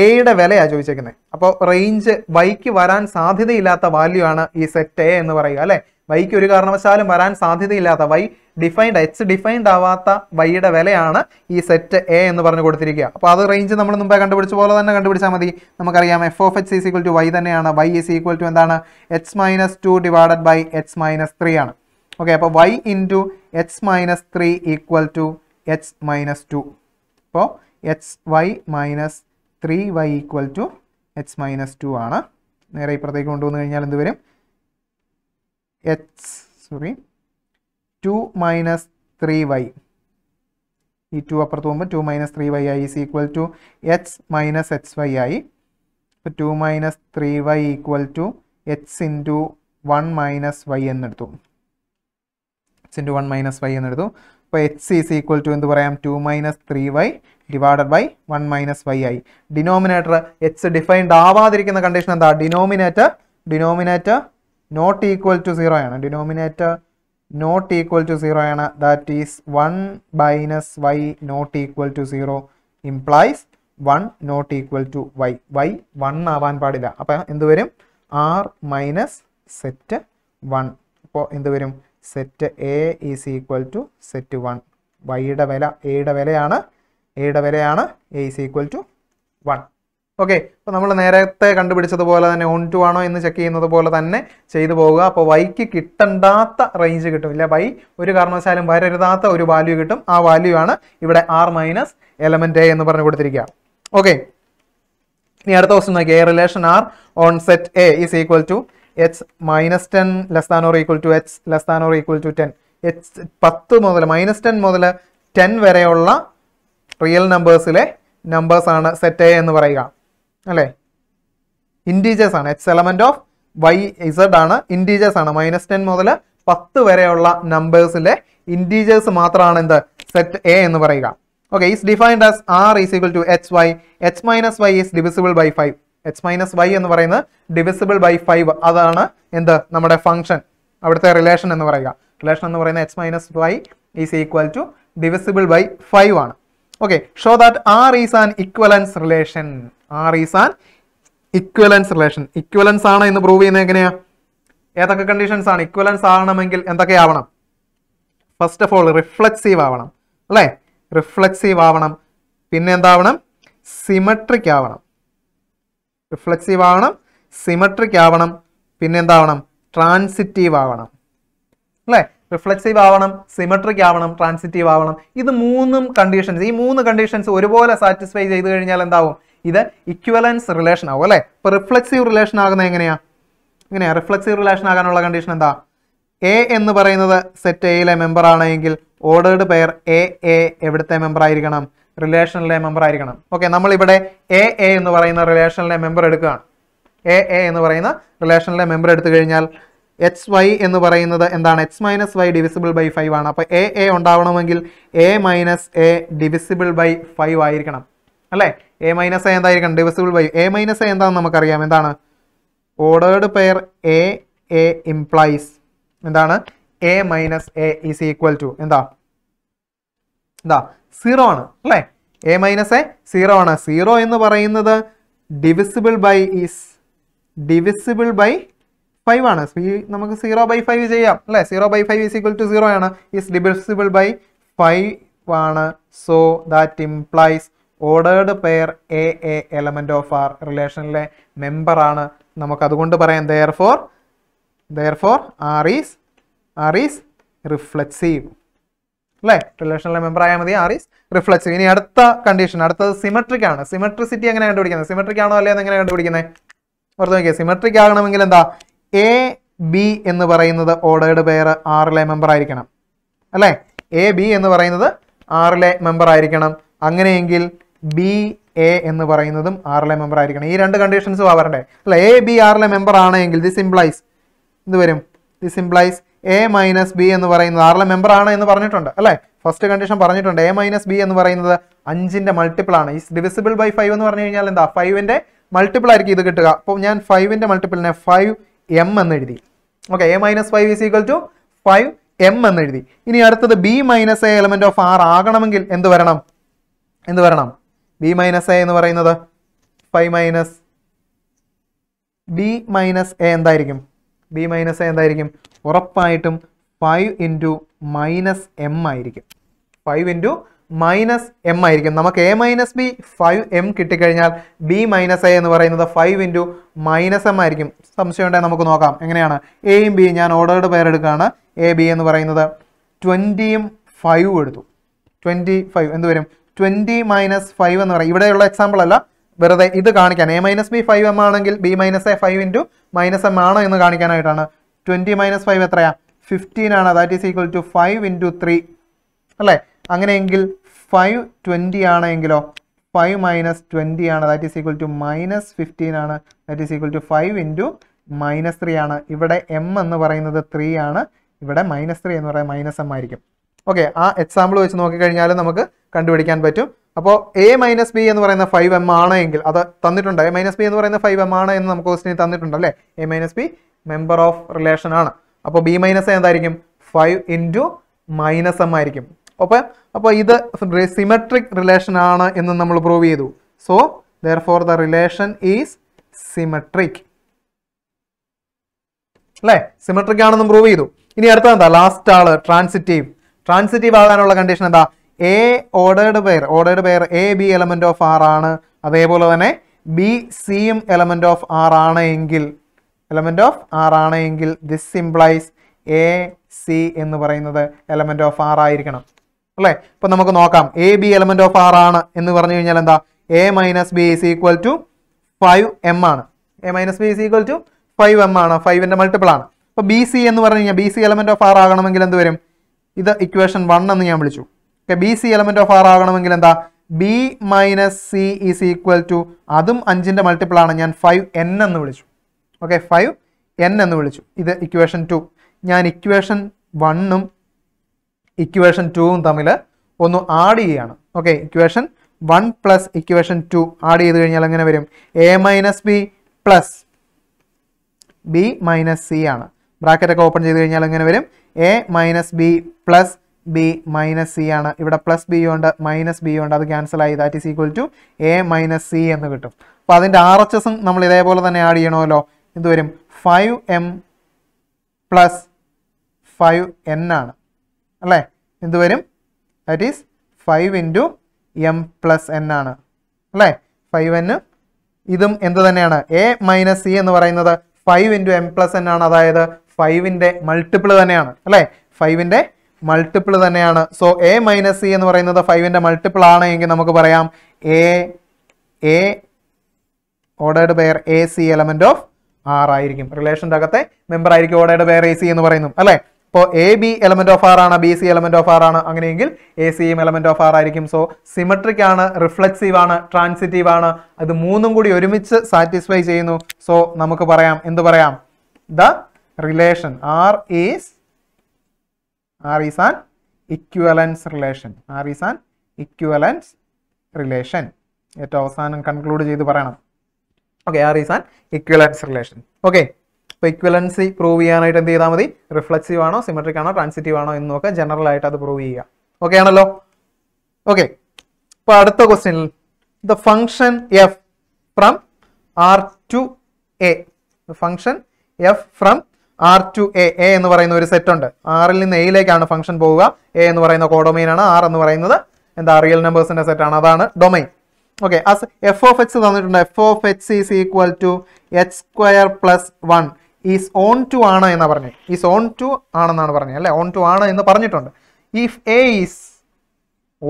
എയുടെ വിലയാണ് ചോദിച്ചേക്കുന്നത് അപ്പോൾ റേഞ്ച് വൈക്ക് വരാൻ സാധ്യതയില്ലാത്ത വാല്യൂ ആണ് ഈ സെറ്റ് എ എന്ന് പറയുക അല്ലേ വൈക്ക് ഒരു കാരണവശാലും വരാൻ സാധ്യതയില്ലാത്ത വൈ ഡിഫൈൻഡ് എച്ച് ഡിഫൈൻഡ് ആവാത്ത വൈയുടെ വിലയാണ് ഈ സെറ്റ് എ എന്ന് പറഞ്ഞു കൊടുത്തിരിക്കുക അപ്പോൾ അത് റേഞ്ച് നമ്മൾ മുമ്പേ കണ്ടുപിടിച്ച പോലെ തന്നെ കണ്ടുപിടിച്ചാൽ മതി നമുക്കറിയാം f of H is equal to Y തന്നെയാണ് വൈ ഈസ് ഈക്വൽ ടു എന്താണ് h minus two divided by H minus three ആണ് ഓക്കെ അപ്പോൾ y into H minus three equal to H minus two അപ്പോൾ h y minus three y equal to H minus two ആണ് നേരെ ഇപ്പുറത്തേക്ക് കൊണ്ടുവന്നു കഴിഞ്ഞാൽ എന്ത് വരും h sorry two minus three y ഈ ടു അപ്പുറത്ത് പോകുമ്പോൾ ടു മൈനസ് ത്രീ വൈ ആയി is equal to H minus h y ആയി ഇപ്പോൾ two minus three y equal to h into one minus y എന്നെടുത്തു h into one minus y എന്നെടുത്തു ഇപ്പോൾ x is equal to എന്ത് പറയാം two minus three y divided by one minus Y ആയി denominator x defined ആവാതിരിക്കുന്ന condition എന്താ denominator denominator not equal to zero ആണ് denominator not equal to zero ആണ് that is one minus y not equal to zero implies one not equal to y y one ആവാൻ പാടില്ല അപ്പം എന്ത് വരും R minus set one അപ്പോൾ എന്ത് വരും set a is equal to set one വൈയുടെ വില എയുടെ വിലയാണ് എയുടെ വിലയാണ് a is equal to one okay അപ്പോൾ നമ്മൾ നേരത്തെ കണ്ടുപിടിച്ചതുപോലെ തന്നെ ഓൺ ടു ആണോ എന്ന് ചെക്ക് ചെയ്യുന്നത് പോലെ തന്നെ ചെയ്തു പോവുക അപ്പോൾ വൈക്ക് കിട്ടണ്ടാത്ത റേഞ്ച് കിട്ടും ഇല്ല വൈ ഒരു കാരണവശാലും വരരുതാത്ത ഒരു വാല്യൂ കിട്ടും ആ വാല്യൂ ആണ് ഇവിടെ ആർ മൈനസ് എലമെൻറ്റ് എ എന്ന് പറഞ്ഞു കൊടുത്തിരിക്കുക ഓക്കെ ഇനി അടുത്ത ക്വസ്റ്റൻ നോക്കി a relation R on set a is equal to H minus ten less than or equal to h less than or equal to ten h പത്ത് മുതൽ minus ten മുതൽ ten വരെയുള്ള real നമ്പേഴ്സിലെ നമ്പേഴ്സാണ് set A എന്ന് പറയുക അല്ലേ integers ആണ് h element of y z ആണ് ഇൻഡീജേഴ്സ് ആണ് മൈനസ് ടെൻ മുതൽ പത്ത് വരെയുള്ള നമ്പേഴ്സിലെ ഇൻഡീജേഴ്സ് മാത്രമാണ് എന്ത് സെറ്റ് എ എന്ന് പറയുക okay is defined as r is equal to h Y h minus Y is divisible by five x minus Y എന്ന് പറയുന്നത് ഡിവിസിബിൾ ബൈ ഫൈവ് അതാണ് എന്ത് നമ്മുടെ ഫംഗ്ഷൻ അവിടുത്തെ റിലേഷൻ എന്ന് പറയുക റിലേഷൻ എന്ന് പറയുന്നത് x minus Y is equal to divisible by five ആണ് okay show that R is an equivalence relation R is an equivalence relation equivalence ആണ് എന്ന് പ്രൂവ് ചെയ്യുന്നത് എങ്ങനെയാ ഏതൊക്കെ കണ്ടീഷൻസ് ആണ് ഇക്വലൻസ് ആവണമെങ്കിൽ എന്തൊക്കെ ആവണം ഫസ്റ്റ് ഓഫ് ഓൾ റിഫ്ലക്സീവ് ആവണം അല്ലേ റിഫ്ലക്സീവ് ആവണം പിന്നെ എന്താവണം സിമെട്രിക് ആവണം റിഫ്ലക്സീവ് ആവണം സിമട്രിക് ആവണം പിന്നെന്താവണം ട്രാൻസിറ്റീവ് ആവണം അല്ലേ റിഫ്ലക്സീവ് ആവണം സിമട്രിക് ആവണം ട്രാൻസിറ്റീവ് ആവണം ഇത് മൂന്നും കണ്ടീഷൻസ് ഈ മൂന്ന് കണ്ടീഷൻസ് ഒരുപോലെ സാറ്റിസ്ഫൈ ചെയ്ത് കഴിഞ്ഞാൽ എന്താവും ഇത് ഇക്വലൻസ് റിലേഷൻ ആവും അല്ലേ ഇപ്പൊ റിഫ്ലക്സീവ് റിലേഷൻ ആകുന്നത് എങ്ങനെയാ ഇങ്ങനെയാ റിഫ്ലക്സീവ് റിലേഷൻ ആകാനുള്ള കണ്ടീഷൻ എന്താ എ എന്ന് പറയുന്നത് സെറ്റ് എയിലെ മെമ്പർ ആണെങ്കിൽ ഓർഡേഡ് പെയർ എ എ എവിടുത്തെ മെമ്പർ ആയിരിക്കണം റിലേഷനിലെ മെമ്പർ ആയിരിക്കണം ഓക്കെ നമ്മളിവിടെ എ എ എന്ന് പറയുന്ന റിലേഷനിലെ മെമ്പർ എടുക്കുകയാണ് എ എ എന്ന് പറയുന്ന റിലേഷനിലെ മെമ്പർ എടുത്തു കഴിഞ്ഞാൽ എക്സ് വൈ എന്ന് പറയുന്നത് എന്താണ് x minus y divisible by five ആണ് അപ്പോൾ എ എ ഉണ്ടാവണമെങ്കിൽ a minus a divisible by five ആയിരിക്കണം അല്ലേ എ മൈനസ് എ എന്തായിരിക്കണം divisible by a minus a എന്താണെന്ന് നമുക്കറിയാം എന്താണ് ordered pair A a implies എന്താണ് a minus a is equal to എന്താ എന്താ സീറോ ആണ് അല്ലേ എ മൈനസ് എ സീറോ ആണ് സീറോ എന്ന് പറയുന്നത് divisible by is divisible by five ആണ് നമുക്ക് സീറോ ബൈ ഫൈവ് ചെയ്യാം അല്ലേ zero by five is equal to zero ആണ് ഈസ് ഡിവിസിബിൾ ബൈ ഫൈവ് ആണ് so that implies ordered pair A A element of r റിലേഷനിലെ ആണ് നമുക്ക് അതുകൊണ്ട് പറയാം therefore therefore r is R is reflexive അല്ലേ റിലേഷണൽ മെമ്പർ ആയാൽ മതി ആർ ഈസ് റിഫ്ലക്സീവ് ഇനി അടുത്ത കണ്ടീഷൻ അടുത്തത് സിമെട്രിക് ആണ് സിമെട്രിസിറ്റി എങ്ങനെ കണ്ടുപിടിക്കുന്നത് സിമെട്രിക് ആണോ അല്ലേ എങ്ങനെ കണ്ടുപിടിക്കുന്നത് ഓർത്ത് നോക്കിയാൽ സിമെട്രിക് ആകണമെങ്കിൽ എന്താ എ ബി എന്ന് പറയുന്നത് ഓർഡേഡ് പെയർ ആറിലെ മെമ്പർ ആയിരിക്കണം അല്ലേ എ ബി എന്ന് പറയുന്നത് ആറിലെ മെമ്പർ ആയിരിക്കണം അങ്ങനെയെങ്കിൽ ബി എ എന്ന് പറയുന്നതും ആറിലെ മെമ്പർ ആയിരിക്കണം ഈ രണ്ട് കണ്ടീഷൻസും ആവരണ്ടേ അല്ല എ ബി ആറിലെ മെമ്പർ ആണെങ്കിൽ ദിസ് ഇംപ്ലൈസ് എന്ത് വരും this implies a minus B എന്ന് പറയുന്നത് ആറിലെ മെമ്പർ ആണ് എന്ന് പറഞ്ഞിട്ടുണ്ട് അല്ലേ ഫസ്റ്റ് കണ്ടീഷൻ പറഞ്ഞിട്ടുണ്ട് എ മൈനസ് ബി എന്ന് പറയുന്നത് അഞ്ചിന്റെ മൾട്ടിപ്പിൾ ആണ് ഈസ് ഡിവിസിബിൾ ബൈ ഫൈവ് എന്ന് പറഞ്ഞു കഴിഞ്ഞാൽ എന്താ ഫൈവിന്റെ മൾട്ടിപ്പിൾ ആയിരിക്കും ഇത് കിട്ടുക അപ്പോൾ ഞാൻ ഫൈവിന്റെ മൾട്ടിപ്പിളിനെ ഫൈവ് എം എന്ന് എഴുതി okay a minus five is equal to five m എന്ന് എഴുതി ഇനി അടുത്തത് b minus a element of r ആകണമെങ്കിൽ എന്ത് വരണം എന്ത് വരണം ബി മൈനസ് എ എന്ന് പറയുന്നത് five minus b minus a എന്തായിരിക്കും ബി മൈനസ് എ എന്തായിരിക്കും ഉറപ്പായിട്ടും ഫൈവ് ഇൻറ്റു മൈനസ് എം ആയിരിക്കും ഫൈവ് ഇൻറ്റു മൈനസ് എം ആയിരിക്കും നമുക്ക് a minus b five m കിട്ടിക്കഴിഞ്ഞാൽ ബി മൈനസ് എ എന്ന് പറയുന്നത് ഫൈവ് ഇൻറ്റു മൈനസ് എം ആയിരിക്കും സംശയം ഉണ്ടെങ്കിൽ നമുക്ക് നോക്കാം എങ്ങനെയാണ് എയും ബിയും ഞാൻ ഓർഡേർഡ് പേരെടുക്കുകയാണ് എ ബി എന്ന് പറയുന്നത് ട്വൻറ്റിയും ഫൈവ് എടുത്തു ട്വൻറ്റി ഫൈവ് എന്ത് വരും ട്വൻറ്റി മൈനസ് ഫൈവ് എന്ന് പറയും ഇവിടെയുള്ള എക്സാമ്പിൾ അല്ല വെറുതെ ഇത് കാണിക്കാൻ a minus b five m ആണെങ്കിൽ b minus a five into minus m ആണോ എന്ന് കാണിക്കാനായിട്ടാണ് ട്വൻറ്റി മൈനസ് ഫൈവ് എത്രയാണ് ഫിഫ്റ്റീൻ ആണ് that is equal to five into three അല്ലേ അങ്ങനെയെങ്കിൽ ഫൈവ് ട്വൻറ്റി ആണെങ്കിലോ ഫൈവ് മൈനസ് ട്വൻറ്റി ആണ് that is equal to minus fifteen ആണ് that is equal to five into minus three ആണ് ഇവിടെ എം എന്ന് പറയുന്നത് ത്രീ ആണ് ഇവിടെ മൈനസ് ത്രീ എന്ന് പറയുന്നത് മൈനസ് എം ആയിരിക്കും ഓക്കെ ആ എക്സാമ്പിൾ വെച്ച് നോക്കിക്കഴിഞ്ഞാൽ നമുക്ക് കണ്ടുപിടിക്കാൻ പറ്റും അപ്പോൾ എ മൈനസ് ബി എന്ന് പറയുന്ന ഫൈവ് എം ആണെങ്കിൽ അത് തന്നിട്ടുണ്ട് എ മൈനസ് ബി എന്ന് പറയുന്ന ഫൈവ് എം ആണ് എന്ന് നമുക്ക് ക്വസ്റ്റിനെ തന്നിട്ടുണ്ട് അല്ലേ a minus b member of relation ആണ് അപ്പോൾ ബി മൈനസ് എന്തായിരിക്കും ഫൈവ് ഇൻറ്റു മൈനസ് എം ആയിരിക്കും ഓക്കെ അപ്പോൾ ഇത് സിമെട്രിക് റിലേഷൻ ആണ് എന്ന് നമ്മൾ പ്രൂവ് ചെയ്തു so therefore the relation is symmetric അല്ലേ സിമെട്രിക് ആണെന്നും പ്രൂവ് ചെയ്തു ഇനി അടുത്ത എന്താ ലാസ്റ്റ് ആള് ട്രാൻസിറ്റീവ് ട്രാൻസിറ്റീവ് ആകാനുള്ള കണ്ടീഷൻ എന്താ a ordered pair ordered pair a B element of R ആണ് അതേപോലെ തന്നെ ബി സിയും എലമെന്റ് ഓഫ് ആർ ആണ് എങ്കിൽ എലമെൻറ്റ് ഓഫ് ആർ ആണ് എങ്കിൽ ദിസ് ഇംപ്ലൈസ് എ സി എന്ന് പറയുന്നത് എലമെൻറ്റ് ഓഫ് ആർ ആയിരിക്കണം അല്ലേ ഇപ്പം നമുക്ക് നോക്കാം A b element of R ആണ് എന്ന് പറഞ്ഞു കഴിഞ്ഞാൽ എന്താ a minus b is equal to five m ആണ് a minus b is equal to five m ആണ് ഫൈവിൻ്റെ മൾട്ടിപ്പിൾ ആണ് അപ്പോൾ ബി സി എന്ന് പറഞ്ഞു കഴിഞ്ഞാൽ b c element of r ആകണമെങ്കിൽ എന്ത് വരും ഇത് ഇക്വേഷൻ വൺ എന്ന് ഞാൻ വിളിച്ചു okay b c element of r ആകണമെങ്കിൽ എന്താ b minus c is equal to അതും അഞ്ചിൻ്റെ മൾട്ടിപ്പിൾ ആണ് ഞാൻ ഫൈവ് എൻ എന്ന് വിളിച്ചു ഓക്കെ ഫൈവ് എൻ എന്ന് വിളിച്ചു ഇത് ഇക്വേഷൻ ടു ഞാൻ ഇക്വേഷൻ വണ്ണും ഇക്വേഷൻ ടുവും തമ്മിൽ ഒന്ന് ആഡ് ചെയ്യുകയാണ് okay equation one plus equation two add ചെയ്ത് കഴിഞ്ഞാൽ എങ്ങനെ വരും A minus B plus B minus C ആണ് ബ്രാക്കറ്റൊക്കെ ഓപ്പൺ ചെയ്ത് കഴിഞ്ഞാൽ എങ്ങനെ വരും A minus B plus B minus C ആണ് ഇവിടെ പ്ലസ് ബി ഉണ്ട് മൈനസ് ബി ഉണ്ട് അത് ക്യാൻസൽ ആയി that is equal to A minus C എന്ന് കിട്ടും അപ്പോൾ അതിൻ്റെ ആർ എച്ച് എസും നമ്മൾ ഇതേപോലെ തന്നെ ആഡ് ചെയ്യണമല്ലോ എന്ത് വരും five M plus five N ആണ് അല്ലേ എന്ത് വരും that is five into M plus N ആണ് അല്ലേ ഫൈവ് എന്ന് ഇതും എന്ത് തന്നെയാണ് എ മൈനസ് സി എന്ന് പറയുന്നത് five into M plus N ആണ് അതായത് ഫൈവിൻ്റെ മൾട്ടിപ്പിൾ തന്നെയാണ് അല്ലേ ഫൈവിൻ്റെ മൾട്ടിപ്പിൾ തന്നെയാണ് സോ എ മൈനസ് സി എന്ന് പറയുന്നത് ഫൈവിൻ്റെ മൾട്ടിപ്പിൾ ആണ് എങ്കിൽ നമുക്ക് പറയാം A A ordered pair A C element of ആയിരിക്കും റിലേഷൻ്റെ അകത്തെ മെമ്പർ ആയിരിക്കും ഓടയുടെ പേര് എ സി എന്ന് പറയുന്നു അല്ലേ ഇപ്പോൾ A B element of R ആണ് B C element of R ആണ് അങ്ങനെയെങ്കിൽ എ സിയും എലമെന്റ് ഓഫ് ആർ ആയിരിക്കും സോ സിമെട്രിക് ആണ് റിഫ്ലക്സീവ് ആണ് ട്രാൻസിറ്റീവ് ആണ് അത് മൂന്നും കൂടി ഒരുമിച്ച് സാറ്റിസ്ഫൈ ചെയ്യുന്നു സോ നമുക്ക് പറയാം എന്ത് പറയാം the relation R is R is an equivalence relation R is an equivalence relation ഏറ്റവും അവസാനം കൺക്ലൂഡ് ചെയ്ത് പറയണം okay R is an equivalence relation okay അപ്പോൾ ഇക്വലൻസി പ്രൂവ് ചെയ്യാനായിട്ട് എന്ത് ചെയ്താൽ മതി റിഫ്ലക്സീവ് ആണോ സിമെട്രിക് ആണോ ട്രാൻസിറ്റീവ് ആണോ എന്ന് നോക്കുക ജനറൽ ആയിട്ട് അത് പ്രൂവ് ചെയ്യുക ഓക്കെ ആണല്ലോ ഓക്കെ അപ്പോൾ അടുത്ത ക്വസ്റ്റ്യനിൽ the function F from R to A function F from R to A A എന്ന് പറയുന്ന ഒരു സെറ്റ് ഉണ്ട് ആറിൽ നിന്ന് എയിലേക്കാണ് ഫംഗ്ഷൻ പോവുക എ എന്ന് പറയുന്ന കോഡൊമൈൻ ആണ് ആർ എന്ന് പറയുന്നത് എന്താ റിയൽ നമ്പേഴ്സിന്റെ സെറ്റ് ആണ് അതാണ് domain okay as F of X തന്നിട്ടുണ്ട് F of X is equal to H square plus one is onto ആണ് എന്നാണ് പറഞ്ഞത് ഈസ് ഓൺ ടു ആണെന്നാണ് പറഞ്ഞത് അല്ലേ ഓൺ ടു ആണ് എന്ന് പറഞ്ഞിട്ടുണ്ട് if A is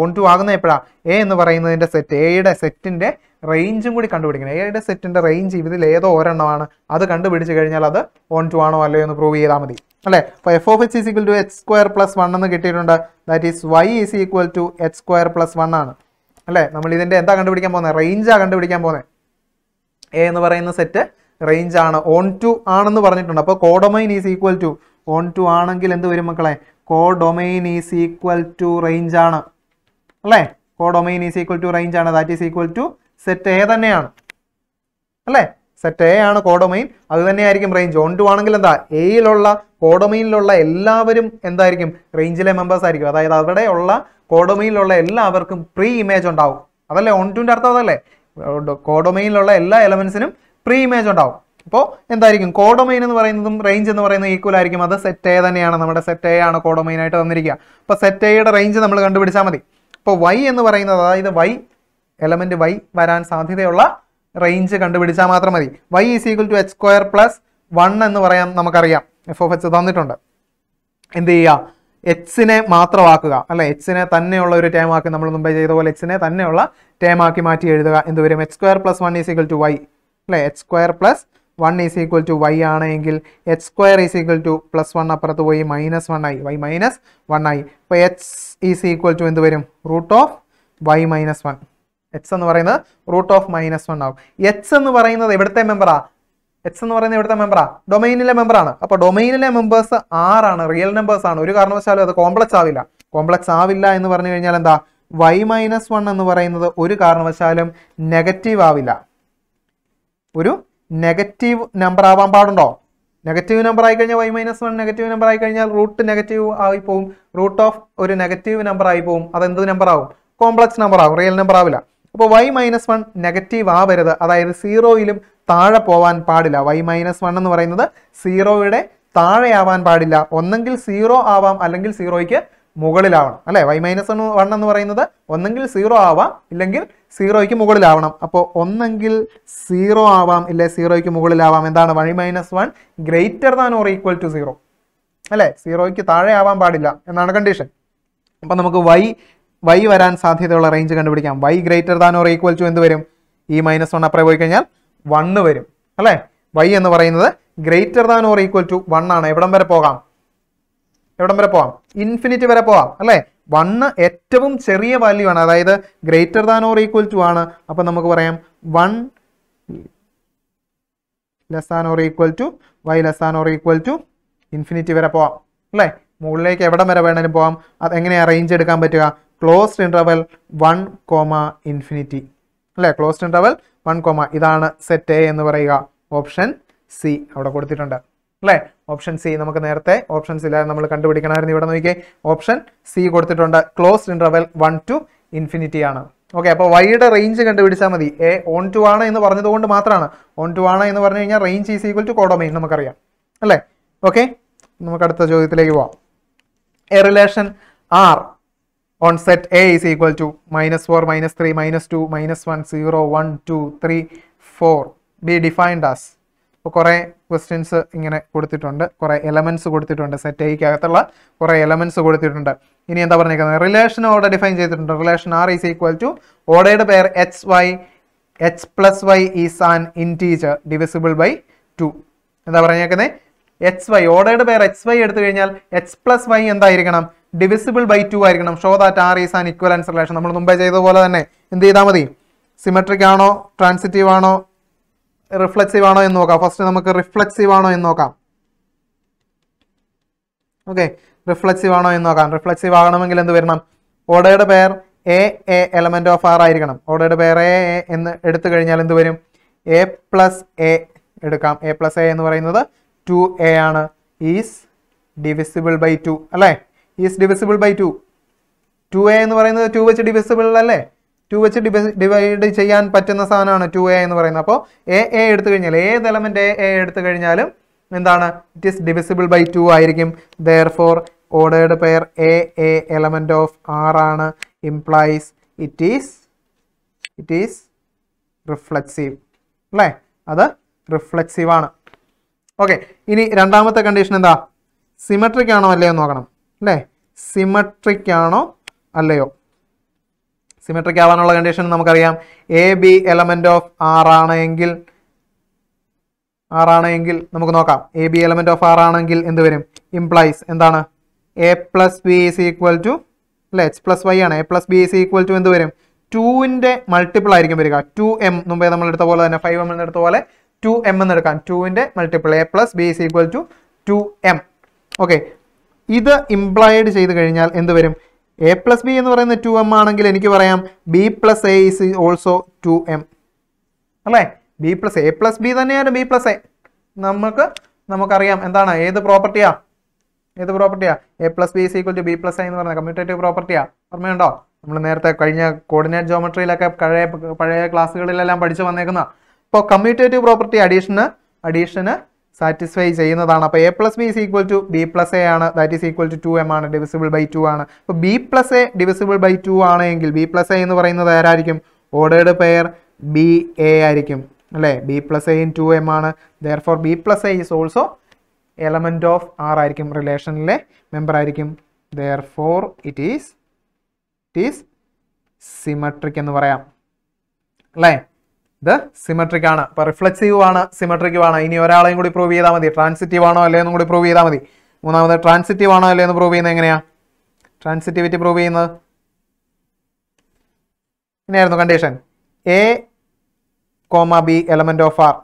onto ആകുന്ന എപ്പോഴാണ് എ എന്ന് പറയുന്നതിൻ്റെ സെറ്റ് എയുടെ സെറ്റിൻ്റെ റേഞ്ചും കൂടി കണ്ടുപിടിക്കണം എയുടെ സെറ്റിൻ്റെ റേഞ്ച് ഇതിൽ ഏതോ ഒരെണ്ണമാണ് അത് കണ്ടുപിടിച്ച് കഴിഞ്ഞാൽ അത് ഓൺ ടു ആണോ അല്ലയോ എന്ന് പ്രൂവ് ചെയ്താൽ മതി അല്ലേ അപ്പോൾ F of H is equal to H square plus one എന്ന് കിട്ടിയിട്ടുണ്ട് that is Y is equal to H square plus one ആണ് അല്ലേ നമ്മൾ ഇതിൻ്റെ എന്താ കണ്ടുപിടിക്കാൻ പോകുന്നത് റേഞ്ചാണ് കണ്ടുപിടിക്കാൻ പോകുന്നത് എ എന്ന് പറയുന്ന സെറ്റ് റേഞ്ച് ആണ് ഓൺ ടു ആണെന്ന് പറഞ്ഞിട്ടുണ്ട് അപ്പോൾ codomain is equal to onto ആണെങ്കിൽ എന്ത് വരും മക്കളെ codomain is equal to range ആണ് അല്ലേ codomain is equal to range ആണ് that is equal to set A തന്നെയാണ് അല്ലേ സെറ്റ് എ ആണ് കോഡൊമൈൻ അത് തന്നെയായിരിക്കും റേഞ്ച് ഓൺ ടു ആണെങ്കിൽ എന്താ എയിലുള്ള കോഡൊമൈനിലുള്ള എല്ലാവരും എന്തായിരിക്കും റേഞ്ചിലെ മെമ്പേഴ്സ് ആയിരിക്കും അതായത് അവിടെയുള്ള കോഡൊമൈനിലുള്ള എല്ലാവർക്കും പ്രീ ഇമേജ് ഉണ്ടാവും അതല്ലേ ഓൺ ടുവിൻ്റെ അർത്ഥം അതല്ലേ കോഡൊമൈനിലുള്ള എല്ലാ എലമെൻസിനും പ്രീ ഇമേജ് ഉണ്ടാവും അപ്പോൾ എന്തായിരിക്കും കോഡൊമൈൻ എന്ന് പറയുന്നതും റേഞ്ച് എന്ന് പറയുന്നത് ഈക്വൽ ആയിരിക്കും അത് സെറ്റ് എ തന്നെയാണ് നമ്മുടെ സെറ്റ് എ ആണ് കോഡൊമൈൻ ആയിട്ട് തന്നിരിക്കുക അപ്പോൾ സെറ്റ് എയുടെ റേഞ്ച് നമ്മൾ കണ്ടുപിടിച്ചാൽ മതി അപ്പോൾ വൈ എന്ന് പറയുന്നത് അതായത് വൈ എലമെൻറ്റ് വൈ വരാൻ സാധ്യതയുള്ള റേഞ്ച് കണ്ടുപിടിച്ചാൽ മാത്രം മതി Y is equal to H square plus one എന്ന് പറയാൻ നമുക്കറിയാം എഫ് ഓഫ് എച്ച് തന്നിട്ടുണ്ട് എന്ത് ചെയ്യുക എച്ചിനെ മാത്രമാക്കുക അല്ലെ എച്ചിനെ തന്നെയുള്ള ഒരു ടേം ആക്കി നമ്മൾ മുമ്പേ ചെയ്ത പോലെ എച്ചിനെ തന്നെയുള്ള ടേം ആക്കി മാറ്റി എഴുതുക എന്ത് വരും H square plus one is equal to Y അല്ലെ H square plus one is equal to Y ആണെങ്കിൽ H square is equal to plus one അപ്പുറത്ത് പോയി മൈനസ് വൺ ആയി വൈ മൈനസ് വൺ ആയി അപ്പോൾ എച്ച് ഈസ് ഈക്വൽ ടു എന്ത് വരും root of Y minus one H എന്ന് പറയുന്നത് റൂട്ട് ഓഫ് മൈനസ് വൺ ആവും എച്ച് എന്ന് പറയുന്നത് എവിടുത്തെ മെമ്പറാ എച്ച് എന്ന് പറയുന്ന ഇവിടുത്തെ മെമ്പറാ ഡൊമൈനിലെ മെമ്പറാണ് അപ്പോൾ ഡൊമൈനിലെ മെമ്പേഴ്സ് ആറാണ് റിയൽ നമ്പേഴ്സ് ആണ് ഒരു കാരണവശാലും അത് കോംപ്ലക്സ് ആവില്ല കോംപ്ലക്സ് ആവില്ല എന്ന് പറഞ്ഞു കഴിഞ്ഞാൽ എന്താ വൈ മൈനസ് വൺ എന്ന് പറയുന്നത് ഒരു കാരണവശാലും നെഗറ്റീവ് ആവില്ല ഒരു നെഗറ്റീവ് നമ്പർ ആവാൻ പാടുണ്ടോ നെഗറ്റീവ് നമ്പർ ആയി കഴിഞ്ഞാൽ Y minus one negative number ആയി കഴിഞ്ഞാൽ റൂട്ട് നെഗറ്റീവ് ആയി പോകും റൂട്ട് ഓഫ് ഒരു നെഗറ്റീവ് നമ്പർ ആയി പോകും എന്ത് നമ്പർ ആവും കോംപ്ലക്സ് നമ്പർ ആവും റിയൽ നമ്പർ ആവില്ല അപ്പോൾ വൈ മൈനസ് വൺ നെഗറ്റീവ് ആവരുത് അതായത് സീറോയിലും താഴെ പോവാൻ പാടില്ല വൈ മൈനസ് വൺ എന്ന് പറയുന്നത് സീറോയുടെ താഴെയാവാൻ പാടില്ല ഒന്നെങ്കിൽ സീറോ ആവാം അല്ലെങ്കിൽ സീറോയ്ക്ക് മുകളിലാവണം അല്ലേ വൈ മൈനസ് വൺ എന്ന് പറയുന്നത് ഒന്നെങ്കിൽ സീറോ ആവാം ഇല്ലെങ്കിൽ സീറോയ്ക്ക് മുകളിലാവണം അപ്പോൾ ഒന്നെങ്കിൽ സീറോ ആവാം ഇല്ലേ സീറോയ്ക്ക് മുകളിലാവാം എന്താണ് Y minus one greater than or equal to zero അല്ലേ സീറോയ്ക്ക് താഴെ ആവാൻ പാടില്ല എന്നാണ് കണ്ടീഷൻ അപ്പൊ നമുക്ക് വൈ വൈ വരാൻ സാധ്യതയുള്ള റേഞ്ച് കണ്ടുപിടിക്കാം Y greater than or equal to എന്ത് വരും ഈ മൈനസ് വൺ അപ്പുറം പോയി കഴിഞ്ഞാൽ വണ്ണ് വരും അല്ലേ വൈ എന്ന് പറയുന്നത് greater than or equal to one ആണ് എവിടം വരെ പോകാം എവിടം വരെ പോകാം ഇൻഫിനിറ്റി വരെ പോകാം അല്ലേ വണ്ണ് ഏറ്റവും ചെറിയ വാല്യൂ ആണ് അതായത് greater than or equal to ആണ് അപ്പം നമുക്ക് പറയാം one less than or equal to Y less than or equal to infinity വരെ പോകാം അല്ലേ മുകളിലേക്ക് എവിടം വരെ വേണമെങ്കിലും പോകാം അത് എങ്ങനെയാണ് അറേഞ്ച് എടുക്കാൻ പറ്റുക closed interval one comma infinity അല്ലേ ക്ലോസ്ഡ് ഇൻ്റർവൽ വൺ കോമ ഇതാണ് സെറ്റ് എ എന്ന് പറയുക ഓപ്ഷൻ സി അവിടെ കൊടുത്തിട്ടുണ്ട് അല്ലേ ഓപ്ഷൻ സി നമുക്ക് നേരത്തെ ഓപ്ഷൻസില്ല നമ്മൾ കണ്ടുപിടിക്കണമായിരുന്നു ഇവിടെ നോക്കിയേ ഓപ്ഷൻ സി കൊടുത്തിട്ടുണ്ട് closed interval one to infinity ആണ് ഓക്കെ അപ്പോൾ വൈയുടെ റേഞ്ച് കണ്ടുപിടിച്ചാൽ മതി എ ഓൺ ടു ആണ് എന്ന് പറഞ്ഞതുകൊണ്ട് മാത്രമാണ് ഓൺ ടു ആണ് എന്ന് പറഞ്ഞു കഴിഞ്ഞാൽ range is equal to codomain നമുക്കറിയാം അല്ലേ ഓക്കെ നമുക്ക് അടുത്ത ചോദ്യത്തിലേക്ക് പോവാം A relation R on set A is equal to minus four minus three minus two minus one zero one two three four B defined as ഇപ്പോൾ കുറേ questions ഇങ്ങനെ കൊടുത്തിട്ടുണ്ട് കുറേ എലമെൻറ്റ്സ് കൊടുത്തിട്ടുണ്ട് സെറ്റ് എയ്ക്ക് അകത്തുള്ള കുറേ എലമെൻറ്റ്സ് കൊടുത്തിട്ടുണ്ട് ഇനി എന്താ പറഞ്ഞേക്കുന്നത് റിലേഷൻ ഓർഡർ ഡിഫൈൻ ചെയ്തിട്ടുണ്ട് relation R is equal to ഓർഡയുടെ pair H Y H plus Y is an integer divisible by two എന്താ പറഞ്ഞേക്കുന്നത് H Y ഓർഡയുടെ pair H Y എടുത്തു കഴിഞ്ഞാൽ എച്ച് പ്ലസ് വൈ എന്തായിരിക്കണം ഡിവിസിബിൾ ബൈ ടു ആയിരിക്കണം show that R is an equivalence relation നമ്മൾ മുമ്പേ ചെയ്ത പോലെ തന്നെ എന്ത് ചെയ്താൽ മതി സിമെട്രിക് ആണോ ട്രാൻസിറ്റീവ് ആണോ റിഫ്ലക്സീവ് ആണോ എന്ന് നോക്കാം ഫസ്റ്റ് നമുക്ക് റിഫ്ലക്സീവ് ആണോ എന്ന് നോക്കാം ഓക്കെ റിഫ്ലക്സീവ് ആണോ എന്ന് നോക്കാം റിഫ്ലക്സീവ് ആകണമെങ്കിൽ എന്ത് വരണം ഓടയുടെ pair A A element of R ആയിരിക്കണം ഓടയുടെ പേർ എ എ എന്ന് എടുത്തു കഴിഞ്ഞാൽ എന്ത് വരും എ പ്ലസ് എ എടുക്കാം എ പ്ലസ് എ എന്ന് പറയുന്നത് ടു എ ആണ് ഈസ് ഡിവിസിബിൾ ബൈ ടു അല്ലേ is divisible by two two A എന്ന് പറയുന്നത് ടു വെച്ച് ഡിവിസിബിൾ അല്ലേ ടു വെച്ച് ഡിവൈഡ് ചെയ്യാൻ പറ്റുന്ന സാധനമാണ് ടു എ എന്ന് പറയുന്നത് അപ്പോൾ എ എ എടുത്തു കഴിഞ്ഞാൽ ഏത് എലമെൻറ്റ് എ എ എടുത്തു കഴിഞ്ഞാലും എന്താണ് it is divisible by two ആയിരിക്കും therefore ordered pair A A element of R ആണ് implies it is it is reflexive അല്ലേ അത് റിഫ്ലക്സീവ് ആണ് ഓക്കെ ഇനി രണ്ടാമത്തെ കണ്ടീഷൻ എന്താ സിമെട്രിക് ആണോ അല്ലേ എന്ന് നോക്കണം അല്ലേ സിമട്രിക് ആണോ അല്ലയോ സിമെട്രിക് ആവാനുള്ള കണ്ടീഷൻ നമുക്കറിയാം A B element of R ആണെങ്കിൽ ആർ എങ്കിൽ നമുക്ക് നോക്കാം A B element of R ആണെങ്കിൽ എന്ത് വരും ഇംപ്ലൈസ് എന്താണ് A plus B is equal to അല്ലെ എച്ച് പ്ലസ് വൈ ആണ് A plus B is equal to എന്ത് വരും ടുവിൻ്റെ മൾട്ടിപ്പിൾ ആയിരിക്കും വരിക ടു എം മുമ്പേ നമ്മൾ എടുത്ത പോലെ തന്നെ ഫൈവ് എം എടുത്ത പോലെ ടു എം എടുക്കാം ടുവിൻ്റെ multiple A plus B is equal to two M okay ഇത് ഇംപ്ലൈഡ് ചെയ്ത് കഴിഞ്ഞാൽ എന്ത് വരും എ പ്ലസ് ബി എന്ന് പറയുന്നത് ടു എം ആണെങ്കിൽ എനിക്ക് പറയാം B plus A is also two M അല്ലേ B plus A plus B തന്നെയാണ് ബി പ്ലസ് എ നമുക്ക് നമുക്കറിയാം എന്താണ് ഏത് പ്രോപ്പർട്ടിയാ ഏത് പ്രോപ്പർട്ടിയാ A plus B equal to B plus A എന്ന് പറയുന്ന കമ്മ്യൂട്ടേറ്റീവ് പ്രോപ്പർട്ടിയാ ഓർമ്മയുണ്ടോ നമ്മൾ നേരത്തെ കഴിഞ്ഞ കോർഡിനേറ്റ് ജോമെട്രിയിലൊക്കെ പഴയ പഴയ ക്ലാസ്സുകളിലെല്ലാം പഠിച്ചു വന്നേക്കുന്ന അപ്പോൾ കമ്മ്യൂട്ടേറ്റീവ് പ്രോപ്പർട്ടി അഡീഷന് അഡീഷന് സാറ്റിസ്ഫൈ ചെയ്യുന്നതാണ് അപ്പോൾ A plus B is equal to B plus A ആണ് that is equal to two M ആണ് ഡിവിസിബിൾ ബൈ ടു ആണ് അപ്പോൾ B plus A divisible by two ആണെങ്കിൽ ബി പ്ലസ് എ എന്ന് പറയുന്നത് ആരായിരിക്കും ഓർഡേഡ് പെയർ ബി എ ആയിരിക്കും അല്ലേ B plus A in two M ആണ് therefore B plus A is also element of R ആയിരിക്കും റിലേഷനിലെ മെമ്പർ ആയിരിക്കും therefore it is it is symmetric എന്ന് പറയാം അല്ലേ ഇത് സിമെട്രിക് ആണ് അപ്പൊ റിഫ്ലക്സീവ് ആണ് സിമെട്രിക് ആണ് ഇനി ഒരാളെയും കൂടി പ്രൂവ് ചെയ്താൽ മതി ട്രാൻസിറ്റീവ് ആണോ അല്ലേ എന്നും കൂടി പ്രൂവ് ചെയ്താൽ മതി മൂന്നാമത് ട്രാൻസിറ്റീവ് ആണോ അല്ലേ എന്ന് പ്രൂവ് ചെയ്യുന്നത് എങ്ങനെയാ ട്രാൻസിറ്റിവിറ്റി പ്രൂവ് ചെയ്യുന്നത് ഇനിയായിരുന്നു condition A comma B element of R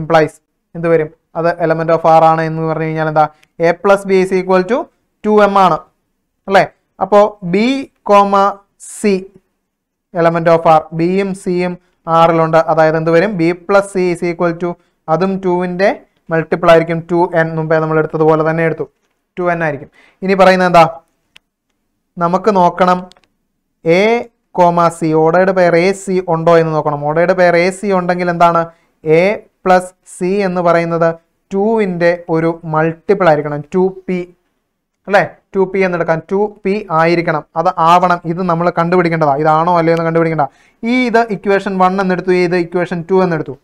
implies എന്ത് വരും അത് എലമെന്റ് ഓഫ് ആർ ആണ് എന്ന് പറഞ്ഞു കഴിഞ്ഞാൽ എന്താ A plus B is equal to two M ആണ് അല്ലേ അപ്പോ B comma C element of R ബിയും സിയും ആറിലുണ്ട് അതായത് എന്ത് വരും B plus C is equal to അതും ടുവിൻ്റെ മൾട്ടിപ്പിൾ ആയിരിക്കും ടു എൻ മുമ്പേ നമ്മൾ എടുത്തതുപോലെ തന്നെ എടുത്തു ടു എൻ ആയിരിക്കും ഇനി പറയുന്നത് എന്താ നമുക്ക് നോക്കണം A comma C ഓടയുടെ pair A C ഉണ്ടോ എന്ന് നോക്കണം ഓടയുടെ പേർ എ സി ഉണ്ടെങ്കിൽ എന്താണ് എ പ്ലസ് സി എന്ന് പറയുന്നത് ടുവിൻ്റെ ഒരു മൾട്ടിപ്പിൾ ആയിരിക്കണം ടു പി അല്ലേ ടു പി എന്നെടുക്കാം ടു പി ആയിരിക്കണം അത് ആവണം ഇത് നമ്മൾ കണ്ടുപിടിക്കേണ്ടതാണ് ഇതാണോ അല്ലേ എന്ന് കണ്ടുപിടിക്കേണ്ട ഈ ഇത് ഇക്വേഷൻ വൺ എന്നെടുത്തു ഇത് ഇക്വേഷൻ ടു എന്നെടുത്തു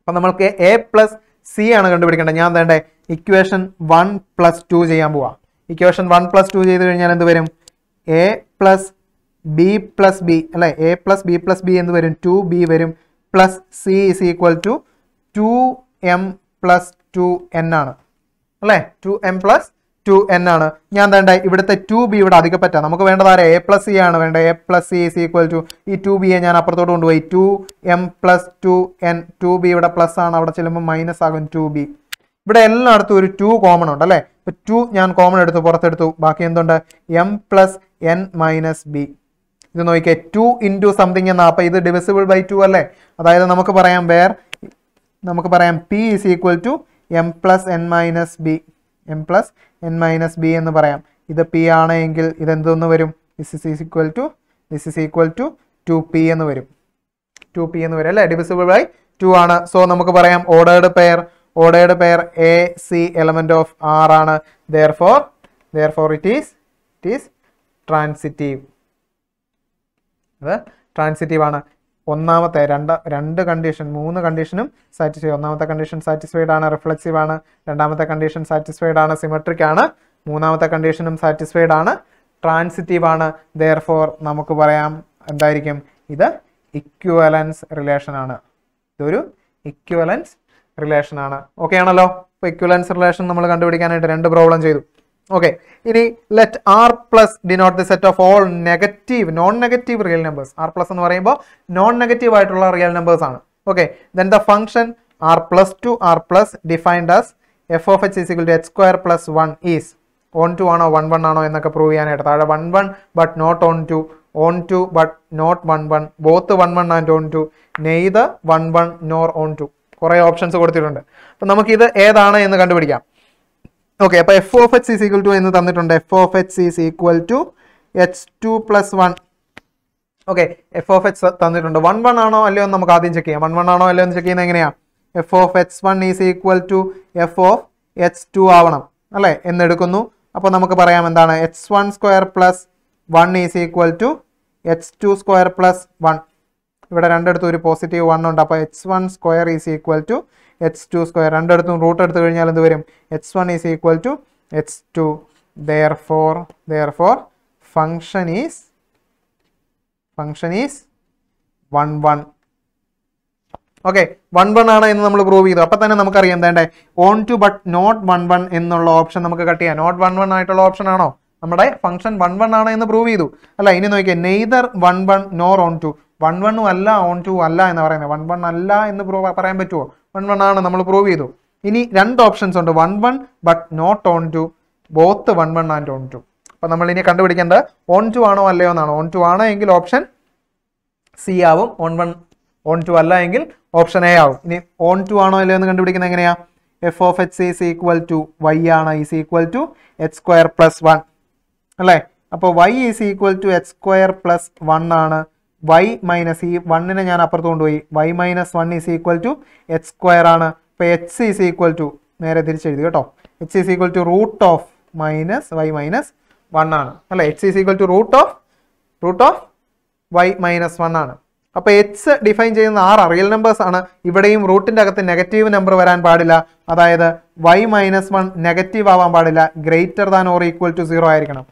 അപ്പം നമ്മൾക്ക് എ പ്ലസ് സി ആണ് കണ്ടുപിടിക്കേണ്ടത് ഞാൻ വേണ്ടേ ഇക്വേഷൻ വൺ പ്ലസ് ടു ചെയ്യാൻ പോവാം ഇക്വേഷൻ വൺ പ്ലസ് ടു ചെയ്ത് കഴിഞ്ഞാൽ എന്ത് വരും A plus B plus B അല്ലേ A plus B plus B എന്ന് വരും ടു ബി വരും plus C is equal to two M plus two N ആണ് അല്ലേ two M plus two N ആണ് ഞാൻ വേണ്ട ഇവിടുത്തെ ടു ബി ഇവിടെ അധികം പറ്റാം നമുക്ക് വേണ്ടത് ആരെ എ പ്ലസ് സി ആണ് വേണ്ടത് A plus C is equal to ഈ ടു ബിയെ ഞാൻ അപ്പുറത്തോട്ട് കൊണ്ടുപോയി two M plus two N two B ഇവിടെ പ്ലസ് ആണ് അവിടെ ചെല്ലുമ്പോൾ മൈനസ് ആകും ടു ബി ഇവിടെ എല്ലായിടത്തും ഒരു ടു കോമൺ ഉണ്ട് അല്ലേ ഇപ്പം ടു ഞാൻ കോമൺ എടുത്തു പുറത്തെടുത്തു ബാക്കി എന്തുണ്ട് M plus N minus B ഇത് നോക്കിയേ ടു ഇൻറ്റു സംതിങ് എന്നാ അപ്പം ഇത് ഡിവിസിബിൾ ബൈ ടു അല്ലേ അതായത് നമുക്ക് പറയാം വേർ നമുക്ക് പറയാം P is equal to M plus N minus B M plus N minus B എന്ന് പറയാം ഇത് പി ആണ് എങ്കിൽ ഇതെന്തോന്ന് വരും this is equal to this is equal to two P എന്ന് വരും ടു പി എന്ന് വരും അല്ലേ ഡിവിസിബിൾ ബൈ ടു ആണ് സോ നമുക്ക് പറയാം ordered pair ordered pair A C element of R ആണ് therefore therefore it is it is transitive അത് ട്രാൻസിറ്റീവ് ആണ് ഒന്നാമത്തെ രണ്ട് രണ്ട് കണ്ടീഷൻ മൂന്ന് കണ്ടീഷനും സാറ്റിസ്ഫൈ ഒന്നാമത്തെ കണ്ടീഷൻ സാറ്റിസ്ഫൈഡ് ആണ് റിഫ്ലക്സീവ് ആണ് രണ്ടാമത്തെ കണ്ടീഷൻ സാറ്റിസ്ഫൈഡ് ആണ് സിമെട്രിക് ആണ് മൂന്നാമത്തെ കണ്ടീഷനും സാറ്റിസ്ഫൈഡ് ആണ് ട്രാൻസിറ്റീവ് ആണ് ദെയർ ഫോർ നമുക്ക് പറയാം എന്തായിരിക്കും ഇത് ഇക്വലൻസ് റിലേഷൻ ആണ് ഇതൊരു ഇക്വലൻസ് റിലേഷൻ ആണ് ഓക്കെ ആണല്ലോ ഇപ്പൊ ഇക്വലൻസ് റിലേഷൻ നമ്മൾ കണ്ടുപിടിക്കാനായിട്ട് രണ്ട് പ്രോബ്ലം ചെയ്തു ഓക്കെ ഇനി let R plus denote the set of all negative non negative real numbers R plus എന്ന് പറയുമ്പോൾ നോൺ നെഗറ്റീവ് ആയിട്ടുള്ള റിയൽ നമ്പേഴ്സ് ആണ് okay then the function R plus to R plus defined as F of H is two H square plus one is onto ആണോ one one ആണോ എന്നൊക്കെ prove ചെയ്യാനായിട്ട് താഴെ one one but not onto onto but not one one both one one and onto neither one one nor onto കുറേ options കൊടുത്തിട്ടുണ്ട് അപ്പം നമുക്കിത് ഏതാണ് എന്ന് കണ്ടുപിടിക്കാം ഓക്കെ അപ്പോൾ F of H is equal to എന്ന് തന്നിട്ടുണ്ട് F of H is equal to H two plus one okay F of H തന്നിട്ടുണ്ട് വൺ വൺ ആണോ അല്ലയോ എന്ന് നമുക്ക് ആദ്യം ചെക്ക് ചെയ്യാം വൺ വൺ ആണോ അല്ലയോ എന്ന് ചെക്ക് ചെയ്യുന്നത് എങ്ങനെയാ F of H one is equal to F of H two ആവണം അല്ലേ എന്നെടുക്കുന്നു അപ്പോൾ നമുക്ക് പറയാം എന്താണ് H one square plus one is equal to H two square plus one ഇവിടെ രണ്ടിടത്തും ഒരു പോസിറ്റീവ് വൺ ഉണ്ട് അപ്പോൾ H one square is equal to H two square രണ്ടെടുത്തും റൂട്ട് എടുത്തു കഴിഞ്ഞാൽ എന്ത് വരും H one is equal to H two therefore therefore function is function is one one okay one one ആണ് എന്ന് നമ്മൾ പ്രൂവ് ചെയ്തു അപ്പൊ തന്നെ നമുക്കറിയാം എന്താ onto but not one one എന്നുള്ള ഓപ്ഷൻ നമുക്ക് കട്ട് ചെയ്യാം നോട്ട് വൺ വൺ ആയിട്ടുള്ള ഓപ്ഷൻ ആണോ നമ്മുടെ ഫംഗ്ഷൻ വൺ വൺ ആണ് എന്ന് പ്രൂവ് ചെയ്തു അല്ല ഇനി നോക്കിയാൽ neither one one nor onto one വണ്ണും അല്ല ഓൺ ടു അല്ല എന്ന് പറയുന്നത് വൺ വൺ അല്ല എന്ന് പ്രൂവ് പറയാൻ പറ്റുമോ വൺ വൺ ആണ് നമ്മൾ പ്രൂവ് ചെയ്തു ഇനി രണ്ട് ഓപ്ഷൻസ് ഉണ്ട് one one but not onto both one one and onto അപ്പം നമ്മൾ ഇനി കണ്ടുപിടിക്കേണ്ടത് ഓൺ ടു ആണോ അല്ലയോ എന്നാണ് ഓൺ ടു ആണോ എങ്കിൽ ഓപ്ഷൻ സി ആവും ഓൺ വൺ ഓൺ ടു അല്ല എങ്കിൽ ഓപ്ഷൻ എ ആവും ഇനി ഓൺ ടു ആണോ അല്ലയോ എന്ന് കണ്ടുപിടിക്കുന്നത് എങ്ങനെയാ F of H is equal to Y ആണ് is equal to H square plus one അല്ലേ അപ്പോൾ Y is equal to H square plus one ആണ് വൈ മൈനസ് ഈ വണ്ണിനെ ഞാൻ അപ്പുറത്ത് കൊണ്ടുപോയി Y minus one is equal to H square ആണ് ഇപ്പോൾ എച്ച് ഇസ് ഈക്വൽ ടു നേരെ തിരിച്ചെഴുതി കേട്ടോ H is equal to root of minus Y minus one ആണ് അല്ലെ H is equal to root of root of Y minus one ആണ് അപ്പൊ H define ചെയ്യുന്ന ആറ് റിയൽ നമ്പേഴ്സ് ആണ് ഇവിടെയും റൂട്ടിന്റെ അകത്ത് നെഗറ്റീവ് നമ്പർ വരാൻ പാടില്ല അതായത് വൈ മൈനസ് വൺ നെഗറ്റീവ് ആവാൻ പാടില്ല greater than or equal to zero ആയിരിക്കണം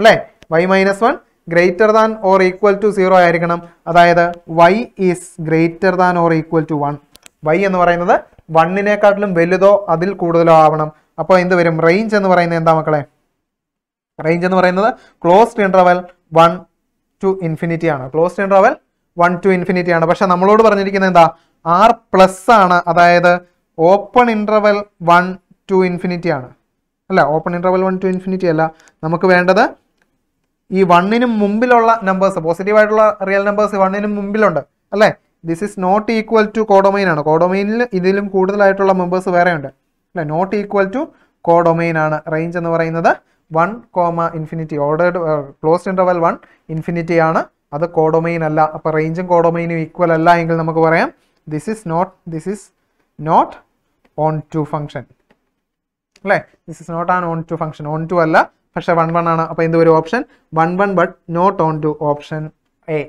അല്ലെ Y minus one greater than or equal to zero ആയിരിക്കണം അതായത് Y is greater than or equal to one Y എന്ന് പറയുന്നത് വണ്ണിനെക്കാട്ടിലും വലുതോ അതിൽ കൂടുതലോ ആവണം അപ്പോൾ എന്ത് വരും റേഞ്ച് എന്ന് പറയുന്നത് എന്താ മക്കളെ റേഞ്ച് എന്ന് പറയുന്നത് closed interval one to infinity ആണ് closed interval one to infinity ആണ് പക്ഷെ നമ്മളോട് പറഞ്ഞിരിക്കുന്നത് എന്താ ആർ പ്ലസ് ആണ് അതായത് open interval one to infinity ആണ് അല്ല open interval one to infinity അല്ല നമുക്ക് വേണ്ടത് ഈ വണ്ണിനും മുമ്പിലുള്ള നമ്പേഴ്സ് പോസിറ്റീവായിട്ടുള്ള റിയൽ നമ്പേഴ്സ് വണ്ണിനും മുമ്പിലുണ്ട് അല്ലേ this is not equal to codomain ആണ് കോഡൊമൈനിൽ ഇതിലും കൂടുതലായിട്ടുള്ള മെമ്പേഴ്സ് വേറെയുണ്ട് അല്ലേ നോട്ട് ഈക്വൽ ടു കോഡൊമൈൻ ആണ് റേഞ്ച് എന്ന് പറയുന്നത് one comma infinity ordered closed interval one infinity ആണ് അത് കോഡൊമൈൻ അല്ല അപ്പോൾ റേഞ്ചും കോഡൊമൈനും ഈക്വൽ അല്ല എങ്കിൽ നമുക്ക് പറയാം this is not this is not onto function അല്ലേ this is not an onto function onto അല്ല പക്ഷേ വൺ വൺ ആണ് അപ്പോൾ എന്ത് വരും option one one but not onto option A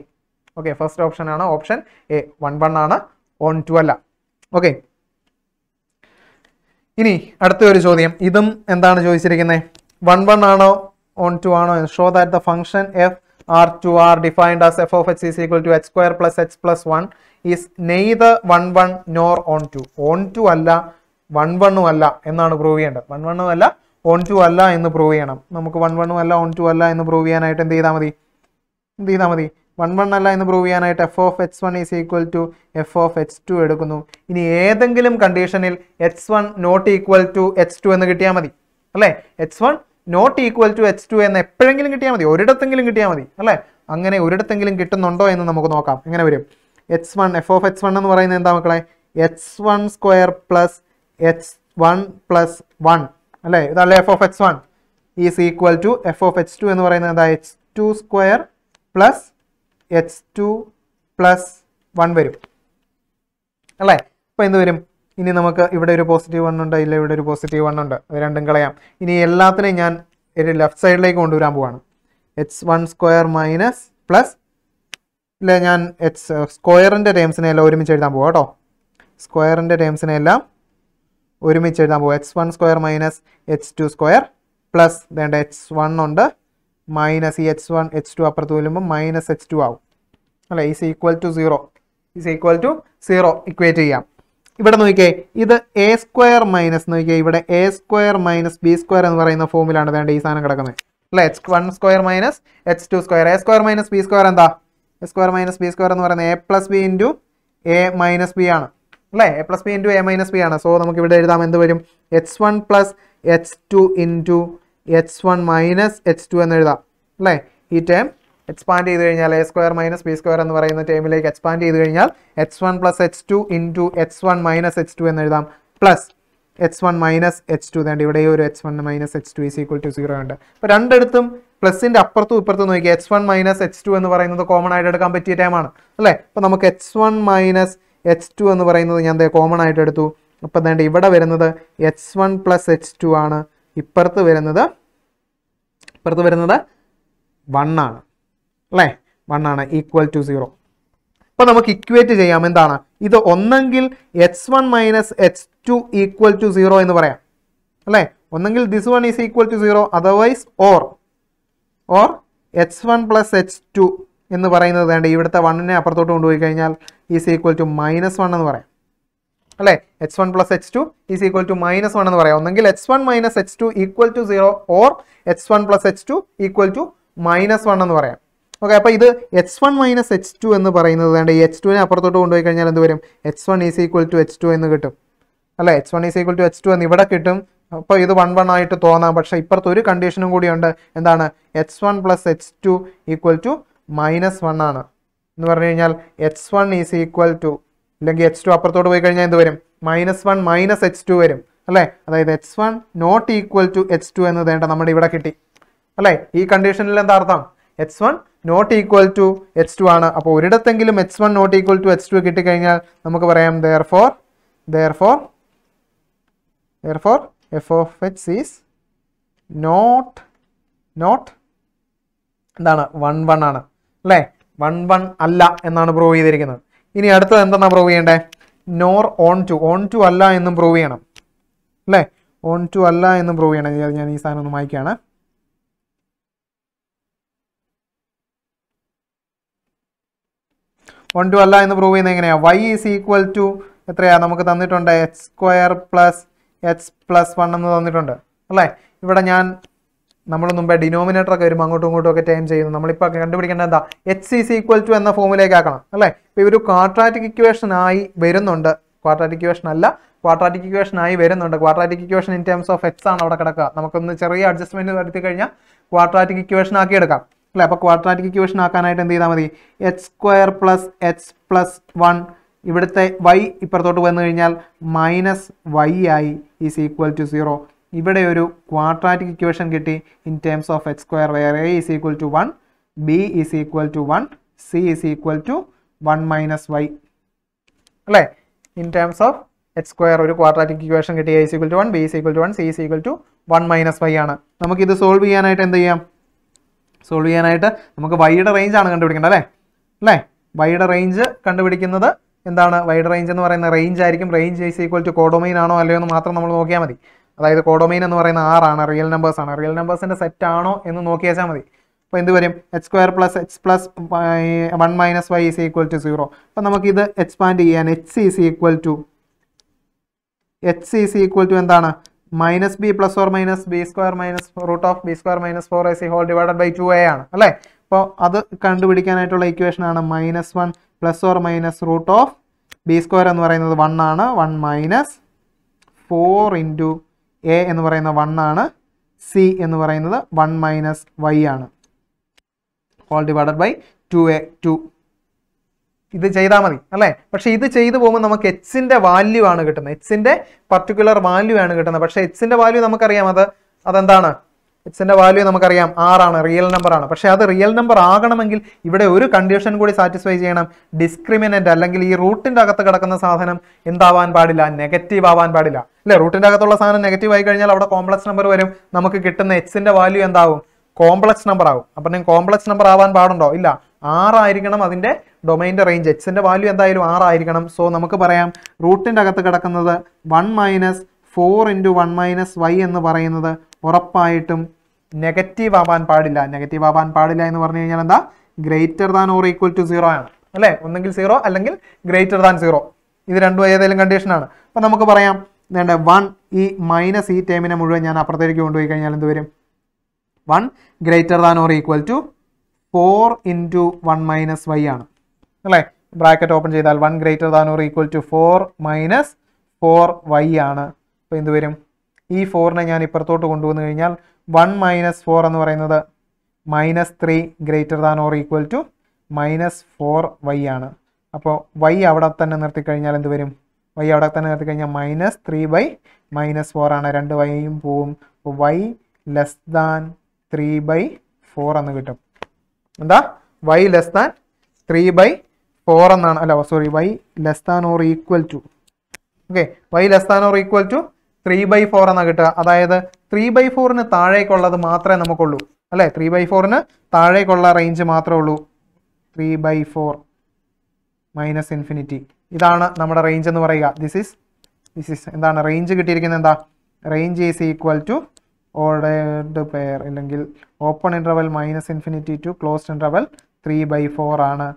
okay first option ആണ് option A one one ആണ് onto അല്ല ഓക്കെ ഇനി അടുത്ത ഒരു ചോദ്യം ഇതും എന്താണ് ചോദിച്ചിരിക്കുന്നത് വൺ വൺ ആണോ ഓൺ ടു ആണോ show that the function F R to R defined as F of H is equal to H square plus H plus one is neither one one nor onto onto അല്ല one വണ്ണും അല്ല എന്നാണ് prove ചെയ്യേണ്ടത് one വണ്ണും അല്ല on onto അല്ല എന്ന് prove ചെയ്യണം നമുക്ക് വൺ വണ്ണും അല്ല ഓൺ ടു അല്ല എന്ന് പ്രൂവ് ചെയ്യാനായിട്ട് എന്ത് ചെയ്താൽ മതി എന്ത് ചെയ്താൽ മതി വൺ വൺ അല്ല എന്ന് പ്രൂവ് ചെയ്യാനായിട്ട് F of H one is equal to F of H two എടുക്കുന്നു ഇനി ഏതെങ്കിലും കണ്ടീഷനിൽ H one not equal to H two എന്ന് കിട്ടിയാൽ മതി അല്ലേ H one not equal to H two എന്ന് എപ്പോഴെങ്കിലും കിട്ടിയാൽ മതി ഒരിടത്തെങ്കിലും കിട്ടിയാൽ മതി അല്ലേ അങ്ങനെ ഒരിടത്തെങ്കിലും കിട്ടുന്നുണ്ടോ എന്ന് നമുക്ക് നോക്കാം എങ്ങനെ വരും H one F of H one എന്ന് പറയുന്നത് എന്താ മക്കളെ H one square plus H one plus one അല്ലേ ഇതാണ് F of X one is equal to F of H two എന്ന് പറയുന്നത് എന്താ H two square plus H two plus one വരും അല്ലേ അപ്പോൾ എന്ത് വരും ഇനി നമുക്ക് ഇവിടെ ഒരു പോസിറ്റീവ് വൺ ഉണ്ട് ഇല്ല ഇവിടെ ഒരു പോസിറ്റീവ് വൺ ഉണ്ട് അത് രണ്ടും കളയാം ഇനി എല്ലാത്തിനെയും ഞാൻ ഒരു ലെഫ്റ്റ് സൈഡിലേക്ക് കൊണ്ടുവരാൻ പോവാണ് H one square minus plus ഇല്ല ഞാൻ എച്ച് സ്ക്വയറിൻ്റെ ടേംസിനെ എല്ലാം ഒരുമിച്ച് എഴുതാൻ പോവാം കേട്ടോ സ്ക്വയറിൻ്റെ ടേംസിനെ എല്ലാം ഒരുമിച്ച് എഴുതാൻ പോകും X one square minus H two square plus വേണ്ട എച്ച് വൺ ഉണ്ട് മൈനസ് ഈ എച്ച് വൺ എച്ച് ടു അപ്പുറത്ത് വരുമ്പോൾ മൈനസ് എച്ച് ടു ആവും അല്ലേ is equal to zero is equal to zero equate ചെയ്യാം ഇവിടെ നോക്കിയേ ഇത് എ സ്ക്വയർ മൈനസ് നോക്കിയേ ഇവിടെ A square minus B square എന്ന് പറയുന്ന ഫോമിലാണ് വേണ്ട ഈ സാധനം കിടക്കുന്നത് അല്ലേ H one square minus H two square A square minus B square എന്താ A square minus B square എന്ന് പറയുന്നത് A plus B into A minus B ആണ് അല്ലേ A plus B into A minus B ആണ് so നമുക്ക് ഇവിടെ എഴുതാം എന്ത് വരും H one plus H two into H one minus H two എന്ന് എഴുതാം അല്ലേ ഈ ടേം എക്സ്പാൻഡ് ചെയ്ത് കഴിഞ്ഞാൽ A square minus B square എന്ന് പറയുന്ന ടേമിലേക്ക് എക്സ്പാൻഡ് ചെയ്ത് കഴിഞ്ഞാൽ H one plus H two into H one minus H two എന്ന് എഴുതാം plus H one minus H two തേണ്ട ഇവിടെ ഒരു H one minus H two is equal to zero ഉണ്ട് അപ്പോൾ രണ്ടിടത്തും പ്ലസിൻ്റെ അപ്പുറത്തും ഇപ്പുറത്തും നോക്കിയാൽ H one minus H two എന്ന് പറയുന്നത് കോമൺ ആയിട്ട് എടുക്കാൻ പറ്റിയ ടൈമാണ് അല്ലേ അപ്പോൾ നമുക്ക് H one minus H two എന്ന് പറയുന്നത് ഞാൻ കോമൺ ആയിട്ട് എടുത്തു അപ്പം വേണ്ട ഇവിടെ വരുന്നത് H one plus H two ആണ് ഇപ്പുറത്ത് വരുന്നത് ഇപ്പുറത്ത് വരുന്നത് വൺ ആണ് അല്ലേ വൺ ആണ് ഈക്വൽ ടു സീറോ അപ്പം നമുക്ക് ഇക്വേറ്റ് ചെയ്യാം എന്താണ് ഇത് ഒന്നെങ്കിൽ H one minus H two equal to zero എന്ന് പറയാം അല്ലേ ഒന്നെങ്കിൽ this one is equal to zero otherwise or or H one plus H two എന്ന് പറയുന്നത് വേണ്ട ഇവിടുത്തെ വണ്ണിനെ അപ്പുറത്തോട്ട് കൊണ്ടുപോയി കഴിഞ്ഞാൽ is equal to minus one എന്ന് പറയാം അല്ലെ H one plus H two is equal to minus one എന്ന് പറയാം ഒന്നെങ്കിൽ H one minus H two equal to zero or H one plus H two equal to minus one എന്ന് പറയാം okay അപ്പൊ ഇത് H one minus H two എന്ന് പറയുന്നത് വേണ്ട എച്ച് ടുവിനെ അപ്പുറത്തോട്ട് കൊണ്ടുപോയി കഴിഞ്ഞാൽ എന്ത് വരും H one is equal to H two എന്ന് കിട്ടും അല്ലെ H one is equal to H two എന്ന് ഇവിടെ കിട്ടും അപ്പൊ ഇത് വൺ വൺ ആയിട്ട് തോന്നാം പക്ഷെ ഇപ്പുറത്തൊരു ഒരു കണ്ടീഷനും കൂടിയുണ്ട് എന്താണ് H one plus H two equal to minus one ആണ് എന്ന് പറഞ്ഞു കഴിഞ്ഞാൽ H one is equal to അല്ലെങ്കിൽ എച്ച് ടു അപ്പുറത്തോട്ട് പോയി കഴിഞ്ഞാൽ എന്ത് വരും minus one minus H two വരും അല്ലേ അതായത് H one not equal to H two എന്ന് വേണ്ട നമ്മുടെ ഇവിടെ കിട്ടി അല്ലേ ഈ കണ്ടീഷനിൽ എന്താ അർത്ഥം H one not equal to H two ആണ് അപ്പോൾ ഒരിടത്തെങ്കിലും H one not equal to H two കിട്ടിക്കഴിഞ്ഞാൽ നമുക്ക് പറയാം therefore therefore therefore F of H is not not എന്താണ് വൺ വൺ ആണ് അല്ലേ വൺ വൺ അല്ല എന്നാണ് പ്രൂവ് ചെയ്തിരിക്കുന്നത് ഇനി അടുത്തത് എന്താണ് പ്രൂവ് ചെയ്യേണ്ടേ nor onto onto അല്ല എന്നും പ്രൂവ് ചെയ്യണം അല്ലേ ഓൺ ടു അല്ല എന്നും പ്രൂവ് ചെയ്യണം ഞാൻ ഈ സാധനം ഒന്ന് വായിക്കുകയാണ് ഓൺ ടു അല്ല എന്ന് പ്രൂവ് ചെയ്യുന്നത് എങ്ങനെയാണ് വൈ ഈസ് ഈക്വൽ ടു എത്രയാ നമുക്ക് തന്നിട്ടുണ്ട് H square plus H plus one എന്ന് തന്നിട്ടുണ്ട് അല്ലേ ഇവിടെ ഞാൻ നമ്മൾ മുമ്പേ ഡിനോമിനേറ്റർ ഒക്കെ വരുമ്പോൾ അങ്ങോട്ടും ഇങ്ങോട്ടും ഒക്കെ ടൈം ചെയ്യുന്നു നമ്മളിപ്പോൾ കണ്ടുപിടിക്കേണ്ട എന്താ H C C equal to എന്ന ഫോമിലേക്ക് ആക്കണം അല്ലേ ഇപ്പോൾ ഇവർ ക്വാട്രാറ്റിക് ഇക്വേഷൻ ആയി വരുന്നുണ്ട് ക്വാട്രാറ്റിക് ഇക്വേഷൻ അല്ല ക്വാട്രാറ്റിക് ഇക്വേഷൻ ആയി വരുന്നുണ്ട് quadratic equation in terms of X ആണ് അവിടെ കിടക്കുക നമുക്കൊന്ന് ചെറിയ അഡ്ജസ്റ്റ്മെന്റ് വരുത്തി കഴിഞ്ഞാൽ ക്വാട്രാറ്റിക് ഇക്വേഷൻ ആക്കി എടുക്കാം അല്ലേ അപ്പോൾ ക്വാട്രാറ്റിക് ഇക്വേഷൻ ആക്കാനായിട്ട് എന്ത് ചെയ്താൽ മതി H square plus H plus one ഇവിടുത്തെ വൈ ഇപ്പുറത്തോട്ട് വന്നു കഴിഞ്ഞാൽ മൈനസ് വൈ ആയി ഈസ് ഈക്വൽ ടു സീറോ ഇവിടെ ഒരു ക്വാഡ്രാറ്റിക് ഇക്വേഷൻ കിട്ടി in terms of X square where A is equal to one B is equal to one C is equal to one minus Y അല്ലേ in terms of X square ഒരു quadratic equation കിട്ടി A is equal to one B is equal to one C is equal to one minus Y ആണ് ഇത് solve ചെയ്യാനായിട്ട് എന്ത് ചെയ്യാം solve ചെയ്യാനായിട്ട് നമുക്ക് വൈയുടെ റേഞ്ച് ആണ് കണ്ടുപിടിക്കേണ്ടത് അല്ലേ അല്ലേ വൈയുടെ റേഞ്ച് കണ്ടുപിടിക്കുന്നത് എന്താണ് വൈഡ് റേഞ്ച് എന്ന് പറയുന്ന റേഞ്ച് ആയിരിക്കും range is equal to codomain ആണോ അല്ലയോ എന്ന് മാത്രം നമ്മൾ നോക്കിയാൽ മതി അതായത് കോഡോമൈൻ എന്ന് പറയുന്ന ആറാണ് റിയൽ നമ്പേഴ്സാണ് റിയൽ നമ്പേഴ്സിൻ്റെ സെറ്റ് ആണോ എന്ന് നോക്കി വെച്ചാൽ മതി അപ്പോൾ എന്ത് വരും H square plus H plus one minus Y is equal to zero അപ്പം നമുക്കിത് എക്സ്പാൻഡ് ചെയ്യാൻ H is equal to H is equal to എന്താണ് minus B plus or minus B square minus root of B square minus four A C whole divided by two A ആണ് അല്ലേ അപ്പോൾ അത് കണ്ടുപിടിക്കാനായിട്ടുള്ള ഇക്വേഷനാണ് minus one plus or minus root of B square എന്ന് പറയുന്നത് one ആണ് one minus four into A എന്ന് പറയുന്ന വൺ ആണ് സി എന്ന് പറയുന്നത് വൺ മൈനസ് വൈ ആണ് whole divided by two A two ഇത് ചെയ്താൽ മതി അല്ലേ പക്ഷെ ഇത് ചെയ്തു പോകുമ്പോൾ നമുക്ക് എച്ചിന്റെ വാല്യൂ ആണ് കിട്ടുന്നത് എച്ചിന്റെ പർട്ടിക്കുലർ വാല്യൂ ആണ് കിട്ടുന്നത് പക്ഷെ എച്ചിന്റെ വാല്യൂ നമുക്കറിയാം അത് അതെന്താണ് എച്ചിന്റെ വാല്യൂ നമുക്കറിയാം ആറാണ് റിയൽ നമ്പർ ആണ് പക്ഷെ അത് റിയൽ നമ്പർ ആകണമെങ്കിൽ ഇവിടെ ഒരു കണ്ടീഷൻ കൂടി സാറ്റിസ്ഫൈ ചെയ്യണം ഡിസ്ക്രിമിനന്റ് അല്ലെങ്കിൽ ഈ റൂട്ടിന്റെ അകത്ത് കിടക്കുന്ന സാധനം എന്താവാൻ പാടില്ല നെഗറ്റീവ് ആവാൻ പാടില്ല അല്ലെ റൂട്ടിന്റെ അകത്തുള്ള സാധനം നെഗറ്റീവ് ആയി കഴിഞ്ഞാൽ അവിടെ കോംപ്ലക്സ് നമ്പർ വരും നമുക്ക് കിട്ടുന്ന എക്സിന്റെ വാല്യൂ എന്താവും കോംപ്ലക്സ് നമ്പർ ആവും അപ്പം നിങ്ങൾ കോംപ്ലക്സ് നമ്പർ ആവാൻ പാടുണ്ടോ ഇല്ല ആറായിരിക്കണം അതിന്റെ ഡൊമൈൻ്റെ റേഞ്ച് എക്സിന്റെ വാല്യൂ എന്തായാലും ആറായിരിക്കണം സോ നമുക്ക് പറയാം റൂട്ടിന്റെ അകത്ത് കിടക്കുന്നത് one minus four into one minus Y എന്ന് പറയുന്നത് ഉറപ്പായിട്ടും നെഗറ്റീവ് ആവാൻ പാടില്ല നെഗറ്റീവ് ആവാൻ പാടില്ല എന്ന് പറഞ്ഞു കഴിഞ്ഞാൽ എന്താ greater than or equal to zero ആണ് അല്ലേ ഒന്നെങ്കിൽ സീറോ അല്ലെങ്കിൽ ഗ്രേറ്റർ ദാൻ സീറോ ഇത് രണ്ടും ഏതെങ്കിലും കണ്ടീഷനാണ് അപ്പം നമുക്ക് പറയാം വേണ്ട വൺ ഈ മൈനസ് ഈ ടേമിനെ മുഴുവൻ ഞാൻ അപ്പുറത്തേക്ക് കൊണ്ടുപോയി കഴിഞ്ഞാൽ എന്ത് വരും one greater than or equal to four into one minus Y ആണ് അല്ലേ ബ്രാക്കറ്റ് ഓപ്പൺ ചെയ്താൽ one greater than or equal to four minus four Y ആണ് അപ്പോൾ എന്ത് വരും ഈ ഫോറിനെ ഞാൻ ഇപ്പുറത്തോട്ട് കൊണ്ടുവന്നു കഴിഞ്ഞാൽ വൺ മൈനസ് ഫോർ എന്ന് പറയുന്നത് minus three greater than or equal to minus four Y ആണ് അപ്പോൾ വൈ അവിടെ തന്നെ നിർത്തിക്കഴിഞ്ഞാൽ എന്ത് വരും വൈ അവിടെ തന്നെ നിർത്തി കഴിഞ്ഞാൽ minus three by minus four ആണ് രണ്ട് വൈയും പോവും Y less than three by four എന്ന് കിട്ടും എന്താ Y less than three by four എന്നാണ് അല്ല sorry Y less than or equal to okay Y less than or equal to three by four എന്നാണ് കിട്ടുക അതായത് ത്രീ ബൈ ഫോറിന് താഴേക്കുള്ളത് മാത്രമേ നമുക്കുള്ളൂ അല്ലെ ത്രീ ബൈ ഫോറിന് താഴേക്കുള്ള റേഞ്ച് മാത്രമേ ഉള്ളൂ three by four minus infinity ഇതാണ് നമ്മുടെ റേഞ്ച് എന്ന് പറയുക ദിസ് ഈസ് ദിസ് ഈസ് എന്താണ് റേഞ്ച് കിട്ടിയിരിക്കുന്നത് എന്താ range is equal to ordered pair അല്ലെങ്കിൽ open interval minus infinity to closed interval three by four ആണ്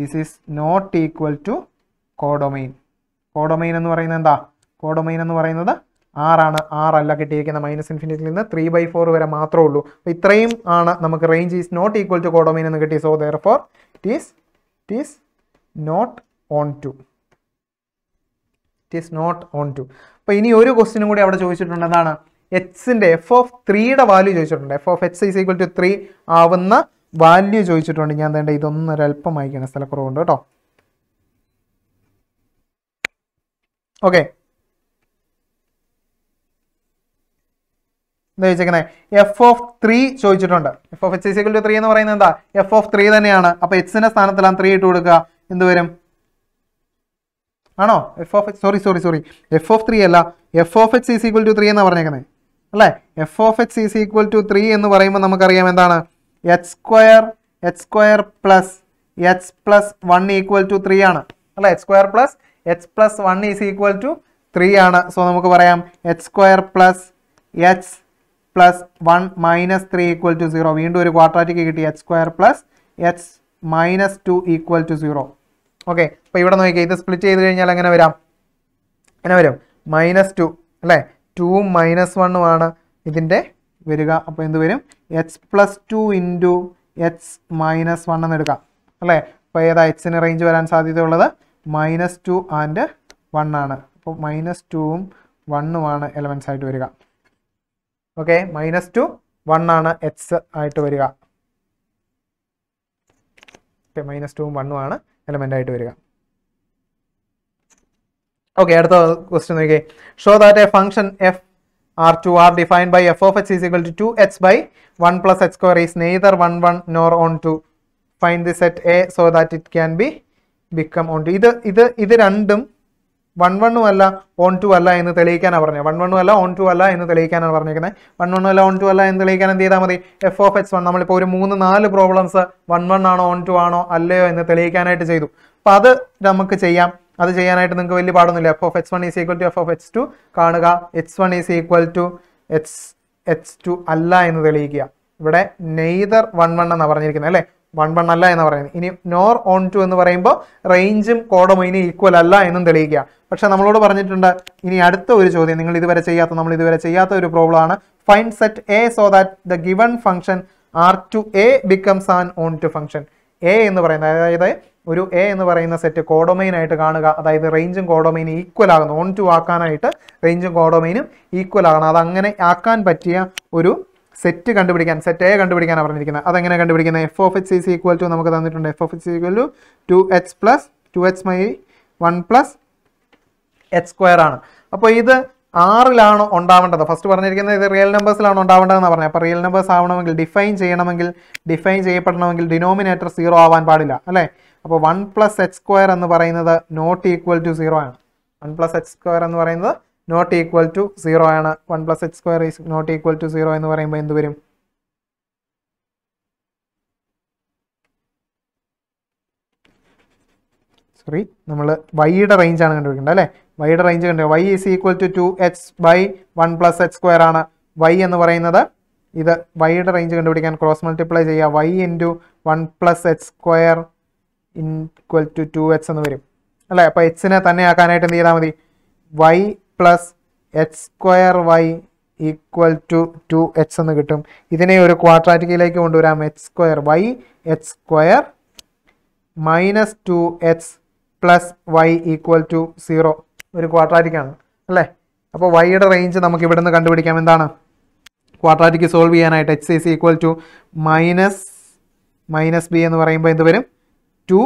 this is not equal to codomain codomain എന്ന് പറയുന്നത് എന്താ കോഡൊമൈൻ എന്ന് പറയുന്നത് ആറാണ് ആറല്ല കിട്ടിയിരിക്കുന്ന മൈനസ് ഇൻഫിനിറ്റിയിൽ നിന്ന് ത്രീ ബൈ ഫോർ വരെ മാത്രമേ ഉള്ളൂ അപ്പം ഇത്രയും ആണ് നമുക്ക് range is not equal to codomain എന്ന് കിട്ടി so therefore it is it is not onto it is not onto അപ്പോൾ ഇനി ഒരു ക്വസ്റ്റിനും കൂടി അവിടെ ചോദിച്ചിട്ടുണ്ട് എന്താണ് എക്സിൻ്റെ എഫ് ഓഫ് ത്രീയുടെ വാല്യൂ ചോദിച്ചിട്ടുണ്ട് F of X is equal to three ആവുന്ന വാല്യൂ ചോദിച്ചിട്ടുണ്ട് ഞാൻ വേണ്ട ഇതൊന്നൊരു ഒരല്പം വായിക്കണം സ്ഥലക്കുറവുണ്ട് കേട്ടോ ഓക്കെ എന്താ ചോദിച്ചേക്കുന്നത് എഫ് ഓഫ് ത്രീ ചോദിച്ചിട്ടുണ്ട് F of H equal to three എന്ന് പറയുന്നത് എന്താ എഫ് ഓഫ് ത്രീ തന്നെയാണ് അപ്പോൾ എക്സിൻ്റെ സ്ഥാനത്തെല്ലാം ത്രീ ഇട്ട് കൊടുക്കുക എന്തുവരും ആണോ F of X sorry sorry sorry F of three അല്ല F of X is equal to three എന്നാണ് പറഞ്ഞേക്കുന്നത് അല്ലേ F of X is equal to three എന്ന് പറയുമ്പോൾ നമുക്കറിയാം എന്താണ് H square H square plus H plus one equal to three ആണ് അല്ലേ H square plus H plus one is equal to three ആണ് സോ നമുക്ക് പറയാം H square plus H plus one minus three equal to zero വീണ്ടും ഒരു quadratic കിട്ടി H square plus H minus two equal to zero okay അപ്പോൾ ഇവിടെ നോക്കിയാൽ ഇത് സ്പ്ലിറ്റ് ചെയ്ത് കഴിഞ്ഞാൽ എങ്ങനെ വരാം എങ്ങനെ വരും മൈനസ് ടു അല്ലേ ടു മൈനസ് വണ്ണുമാണ് ഇതിൻ്റെ വരിക അപ്പോൾ എന്ത് വരും H plus two into H minus one എന്ന് എടുക്കാം അല്ലേ അപ്പോൾ ഏതാ എച്ചിന് റേഞ്ച് വരാൻ സാധ്യതയുള്ളത് മൈനസ് ടു ആൻഡ് വൺ ആണ് അപ്പോൾ മൈനസ് ടുവും വണ്ണുമാണ് എലമെൻസ് ആയിട്ട് വരിക ഓക്കെ മൈനസ് ടു വൺ ആണ് എച്ച് ആയിട്ട് വരിക ഓക്കെ മൈനസ് ടുവും വണ്ണുമാണ് ആയിട്ട് വരിക ഓക്കെ അടുത്ത ക്വസ്റ്റ്യൻ നോക്കി show that a function F R to R define by F of X is equal to two X by one plus X square is neither one one nor onto find the set A so that it can be become onto ഇത് ഇത് ഇത് രണ്ടും one വണ്ണും അല്ല on onto അല്ല എന്ന് തെളിയിക്കാനാണ് പറഞ്ഞത് one വണ്ണും അല്ല ഓൺ ടു അല്ല എന്ന് തെളിയിക്കാനാണ് പറഞ്ഞിരിക്കുന്നത് വൺ വണ്ണും അല്ല ഓൺ ടു അല്ല എന്ന് തെളിയിക്കാൻ എന്ത് ചെയ്താൽ മതി എഫ് ഓഫ് എക്സ് വൺ നമ്മളിപ്പോൾ ഒരു മൂന്ന് നാല് പ്രോബ്ലംസ് വൺ വൺ ആണോ ഓൺ ടു ആണോ അല്ലയോ എന്ന് തെളിയിക്കാനായിട്ട് ചെയ്തു അപ്പോൾ അത് നമുക്ക് ചെയ്യാം അത് ചെയ്യാനായിട്ട് നിങ്ങൾക്ക് വലിയ പാടൊന്നുമില്ല F of X one is equal to F of X two കാണുക X one is equal to X X two അല്ല എന്ന് തെളിയിക്കുക ഇവിടെ നെയ്തർ വൺ വൺ എന്നാണ് പറഞ്ഞിരിക്കുന്നത് അല്ലേ വൺ വൺ അല്ല എന്ന് പറയുന്നത് ഇനി നോർ ഓൺ ടു എന്ന് പറയുമ്പോൾ റേഞ്ചും കോഡും ഇനി ഈക്വൽ അല്ല എന്നും തെളിയിക്കുക പക്ഷെ നമ്മളോട് പറഞ്ഞിട്ടുണ്ട് ഇനി അടുത്ത ഒരു ചോദ്യം നിങ്ങൾ ഇതുവരെ ചെയ്യാത്ത നമ്മൾ ഇതുവരെ ചെയ്യാത്ത ഒരു പ്രോബ്ലം ആണ് find set A so that the given function R to A becomes an onto function A എന്ന് പറയുന്നത് അതായത് ഒരു എ എന്ന് പറയുന്ന സെറ്റ് കോഡൊമൈൻ ആയിട്ട് കാണുക അതായത് റേഞ്ചും കോഡൊമൈനും ഈക്വൽ ആകുന്നു ഓൺ ടു ആക്കാനായിട്ട് റേഞ്ചും കോഡൊമൈനും ഈക്വൽ ആകണം അത് അങ്ങനെ ആക്കാൻ പറ്റിയ ഒരു സെറ്റ് കണ്ടുപിടിക്കാൻ സെറ്റ് എ കണ്ടുപിടിക്കാനാണ് പറഞ്ഞിരിക്കുന്നത് അതെങ്ങനെ കണ്ടുപിടിക്കുന്നത് F of H is equal to നമുക്ക് തന്നിട്ടുണ്ട് F of H equal to two H plus two H by one plus H square ആണ് അപ്പോൾ ഇത് ആറിലാണ് ഉണ്ടാവേണ്ടത് ഫസ്റ്റ് പറഞ്ഞിരിക്കുന്നത് ഇത് റിയൽ നമ്പേഴ്സിലാണ് ഉണ്ടാവേണ്ടതെന്ന് പറഞ്ഞത് അപ്പോൾ റിയൽ നമ്പേഴ്സ് ആവണമെങ്കിൽ ഡിഫൈൻ ചെയ്യണമെങ്കിൽ ഡിഫൈൻ ചെയ്യപ്പെടണമെങ്കിൽ ഡിനോമിനേറ്റർ സീറോ ആവാൻ പാടില്ല അല്ലേ അപ്പോൾ വൺ പ്ലസ് എച്ച് സ്ക്വയർ എന്ന് പറയുന്നത് നോട്ട് ഈക്വൽ ടു സീറോ ആണ് വൺ പ്ലസ് എച്ച് സ്ക്വയർ എന്ന് പറയുന്നത് നോട്ട് ഈക്വൽ ടു സീറോ ആണ് one plus X square is not equal to zero എന്ന് പറയുമ്പോൾ എന്ത് വരും സോറി നമ്മൾ വൈയുടെ റേഞ്ച് ആണ് കണ്ടുപിടിക്കേണ്ടത് അല്ലേ വൈയുടെ റേഞ്ച് കണ്ടു Y is equal to two X by one plus X square ആണ് വൈ എന്ന് പറയുന്നത് ഇത് വൈയുടെ റേഞ്ച് കണ്ടുപിടിക്കാൻ ക്രോസ് മൾട്ടിപ്ലൈ ചെയ്യുക Y into one plus X square equal to two X എന്ന് വരും അല്ലേ അപ്പോൾ എക്സിനെ തന്നെ ആക്കാനായിട്ട് എന്ത് ചെയ്താൽ മതി Y plus H square Y equal to two H എന്ന് കിട്ടും ഇതിനെ ഒരു ക്വാഡ്രാറ്റിക്കിലേക്ക് കൊണ്ടുവരാം H square Y H square minus two H plus Y equal to zero ഒരു ക്വാഡ്രാറ്റിക്കാണ് അല്ലേ അപ്പോൾ വൈയുടെ റേഞ്ച് നമുക്ക് ഇവിടെ നിന്ന് കണ്ടുപിടിക്കാം എന്താണ് ക്വാഡ്രാറ്റിക്ക് സോൾവ് ചെയ്യാനായിട്ട് H is equal to minus minus B എന്ന് പറയുമ്പോൾ എന്ത് വരും two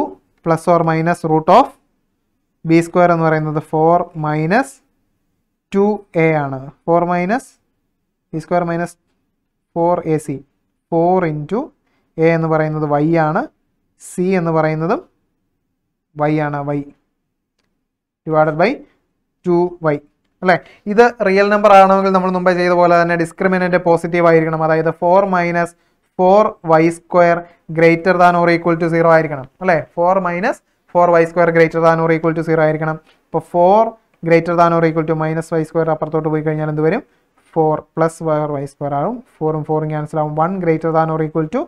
plus or minus root of B square എന്ന് പറയുന്നത് ഫോർ മൈനസ് ടു എ ആണ് four minus P square minus four A C four into A എന്ന് പറയുന്നത് വൈ ആണ് സി എന്ന് പറയുന്നതും വൈ ആണ് Y divided by two Y അല്ലേ ഇത് റിയൽ നമ്പർ ആണെങ്കിൽ നമ്മൾ മുമ്പ് ചെയ്ത പോലെ തന്നെ ഡിസ്ക്രിമിനൻ്റ് പോസിറ്റീവ് ആയിരിക്കണം അതായത് four minus four Y square greater than or equal to zero ആയിരിക്കണം അല്ലേ four minus four Y square greater than or equal to zero ആയിരിക്കണം അപ്പോൾ four greater than or equal to minus Y square അപ്പുറത്തോട്ട് പോയി കഴിഞ്ഞാൽ എന്ത് വരും four plus വയർ വൈ സ്ക്വയർ ആവും ഫോറും ഫോറും ക്യാൻസൽ ആവും one greater than or equal to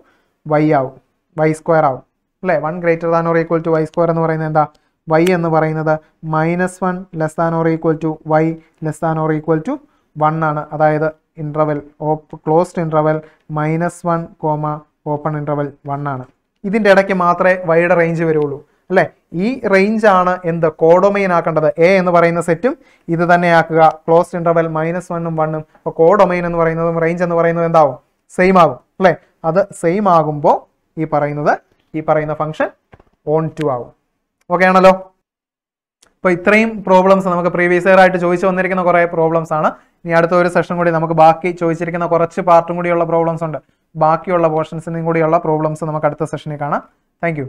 Y ആവും വൈ സ്ക്വയർ ആവും അല്ലേ one greater than or equal to Y square എന്ന് പറയുന്നത് എന്താ വൈ എന്ന് പറയുന്നത് minus one less than or equal to Y less than or equal to one ആണ് അതായത് interval open closed interval minus one comma open interval one ആണ് ഇതിൻ്റെ ഇടയ്ക്ക് മാത്രമേ വൈയുടെ റേഞ്ച് വരുള്ളൂ അല്ലേ ഈ റേഞ്ച് ആണ് എന്ത് കോഡൊമൈൻ ആക്കേണ്ടത് എ എന്ന് പറയുന്ന സെറ്റും ഇത് തന്നെ ആക്കുക ക്ലോസ്ഡ് ഇൻ്റർവൽ മൈനസ് വണ്ണും വണ്ണും അപ്പോൾ കോഡൊമൈൻ എന്ന് പറയുന്നതും റേഞ്ച് എന്ന് പറയുന്നത് എന്താവും സെയിം ആകും അല്ലേ അത് സെയിം ആകുമ്പോൾ ഈ പറയുന്നത് ഈ പറയുന്ന ഫംഗ്ഷൻ ഓൺ ടു ആവും ഓക്കെ ആണല്ലോ അപ്പോൾ ഇത്രയും പ്രോബ്ലംസ് നമുക്ക് പ്രീവിയസ് ഇയർ ആയിട്ട് ചോദിച്ചു വന്നിരിക്കുന്ന കുറേ പ്രോബ്ലംസ് ആണ് ഇനി അടുത്ത ഒരു സെഷൻ കൂടി നമുക്ക് ബാക്കി ചോദിച്ചിരിക്കുന്ന കുറച്ച് പാർട്ടും കൂടിയുള്ള പ്രോബ്ലംസ് ഉണ്ട് ബാക്കിയുള്ള പോർഷൻസിനും കൂടിയുള്ള പ്രോബ്ലംസ് നമുക്ക് അടുത്ത സെഷനിൽ കാണാം താങ്ക്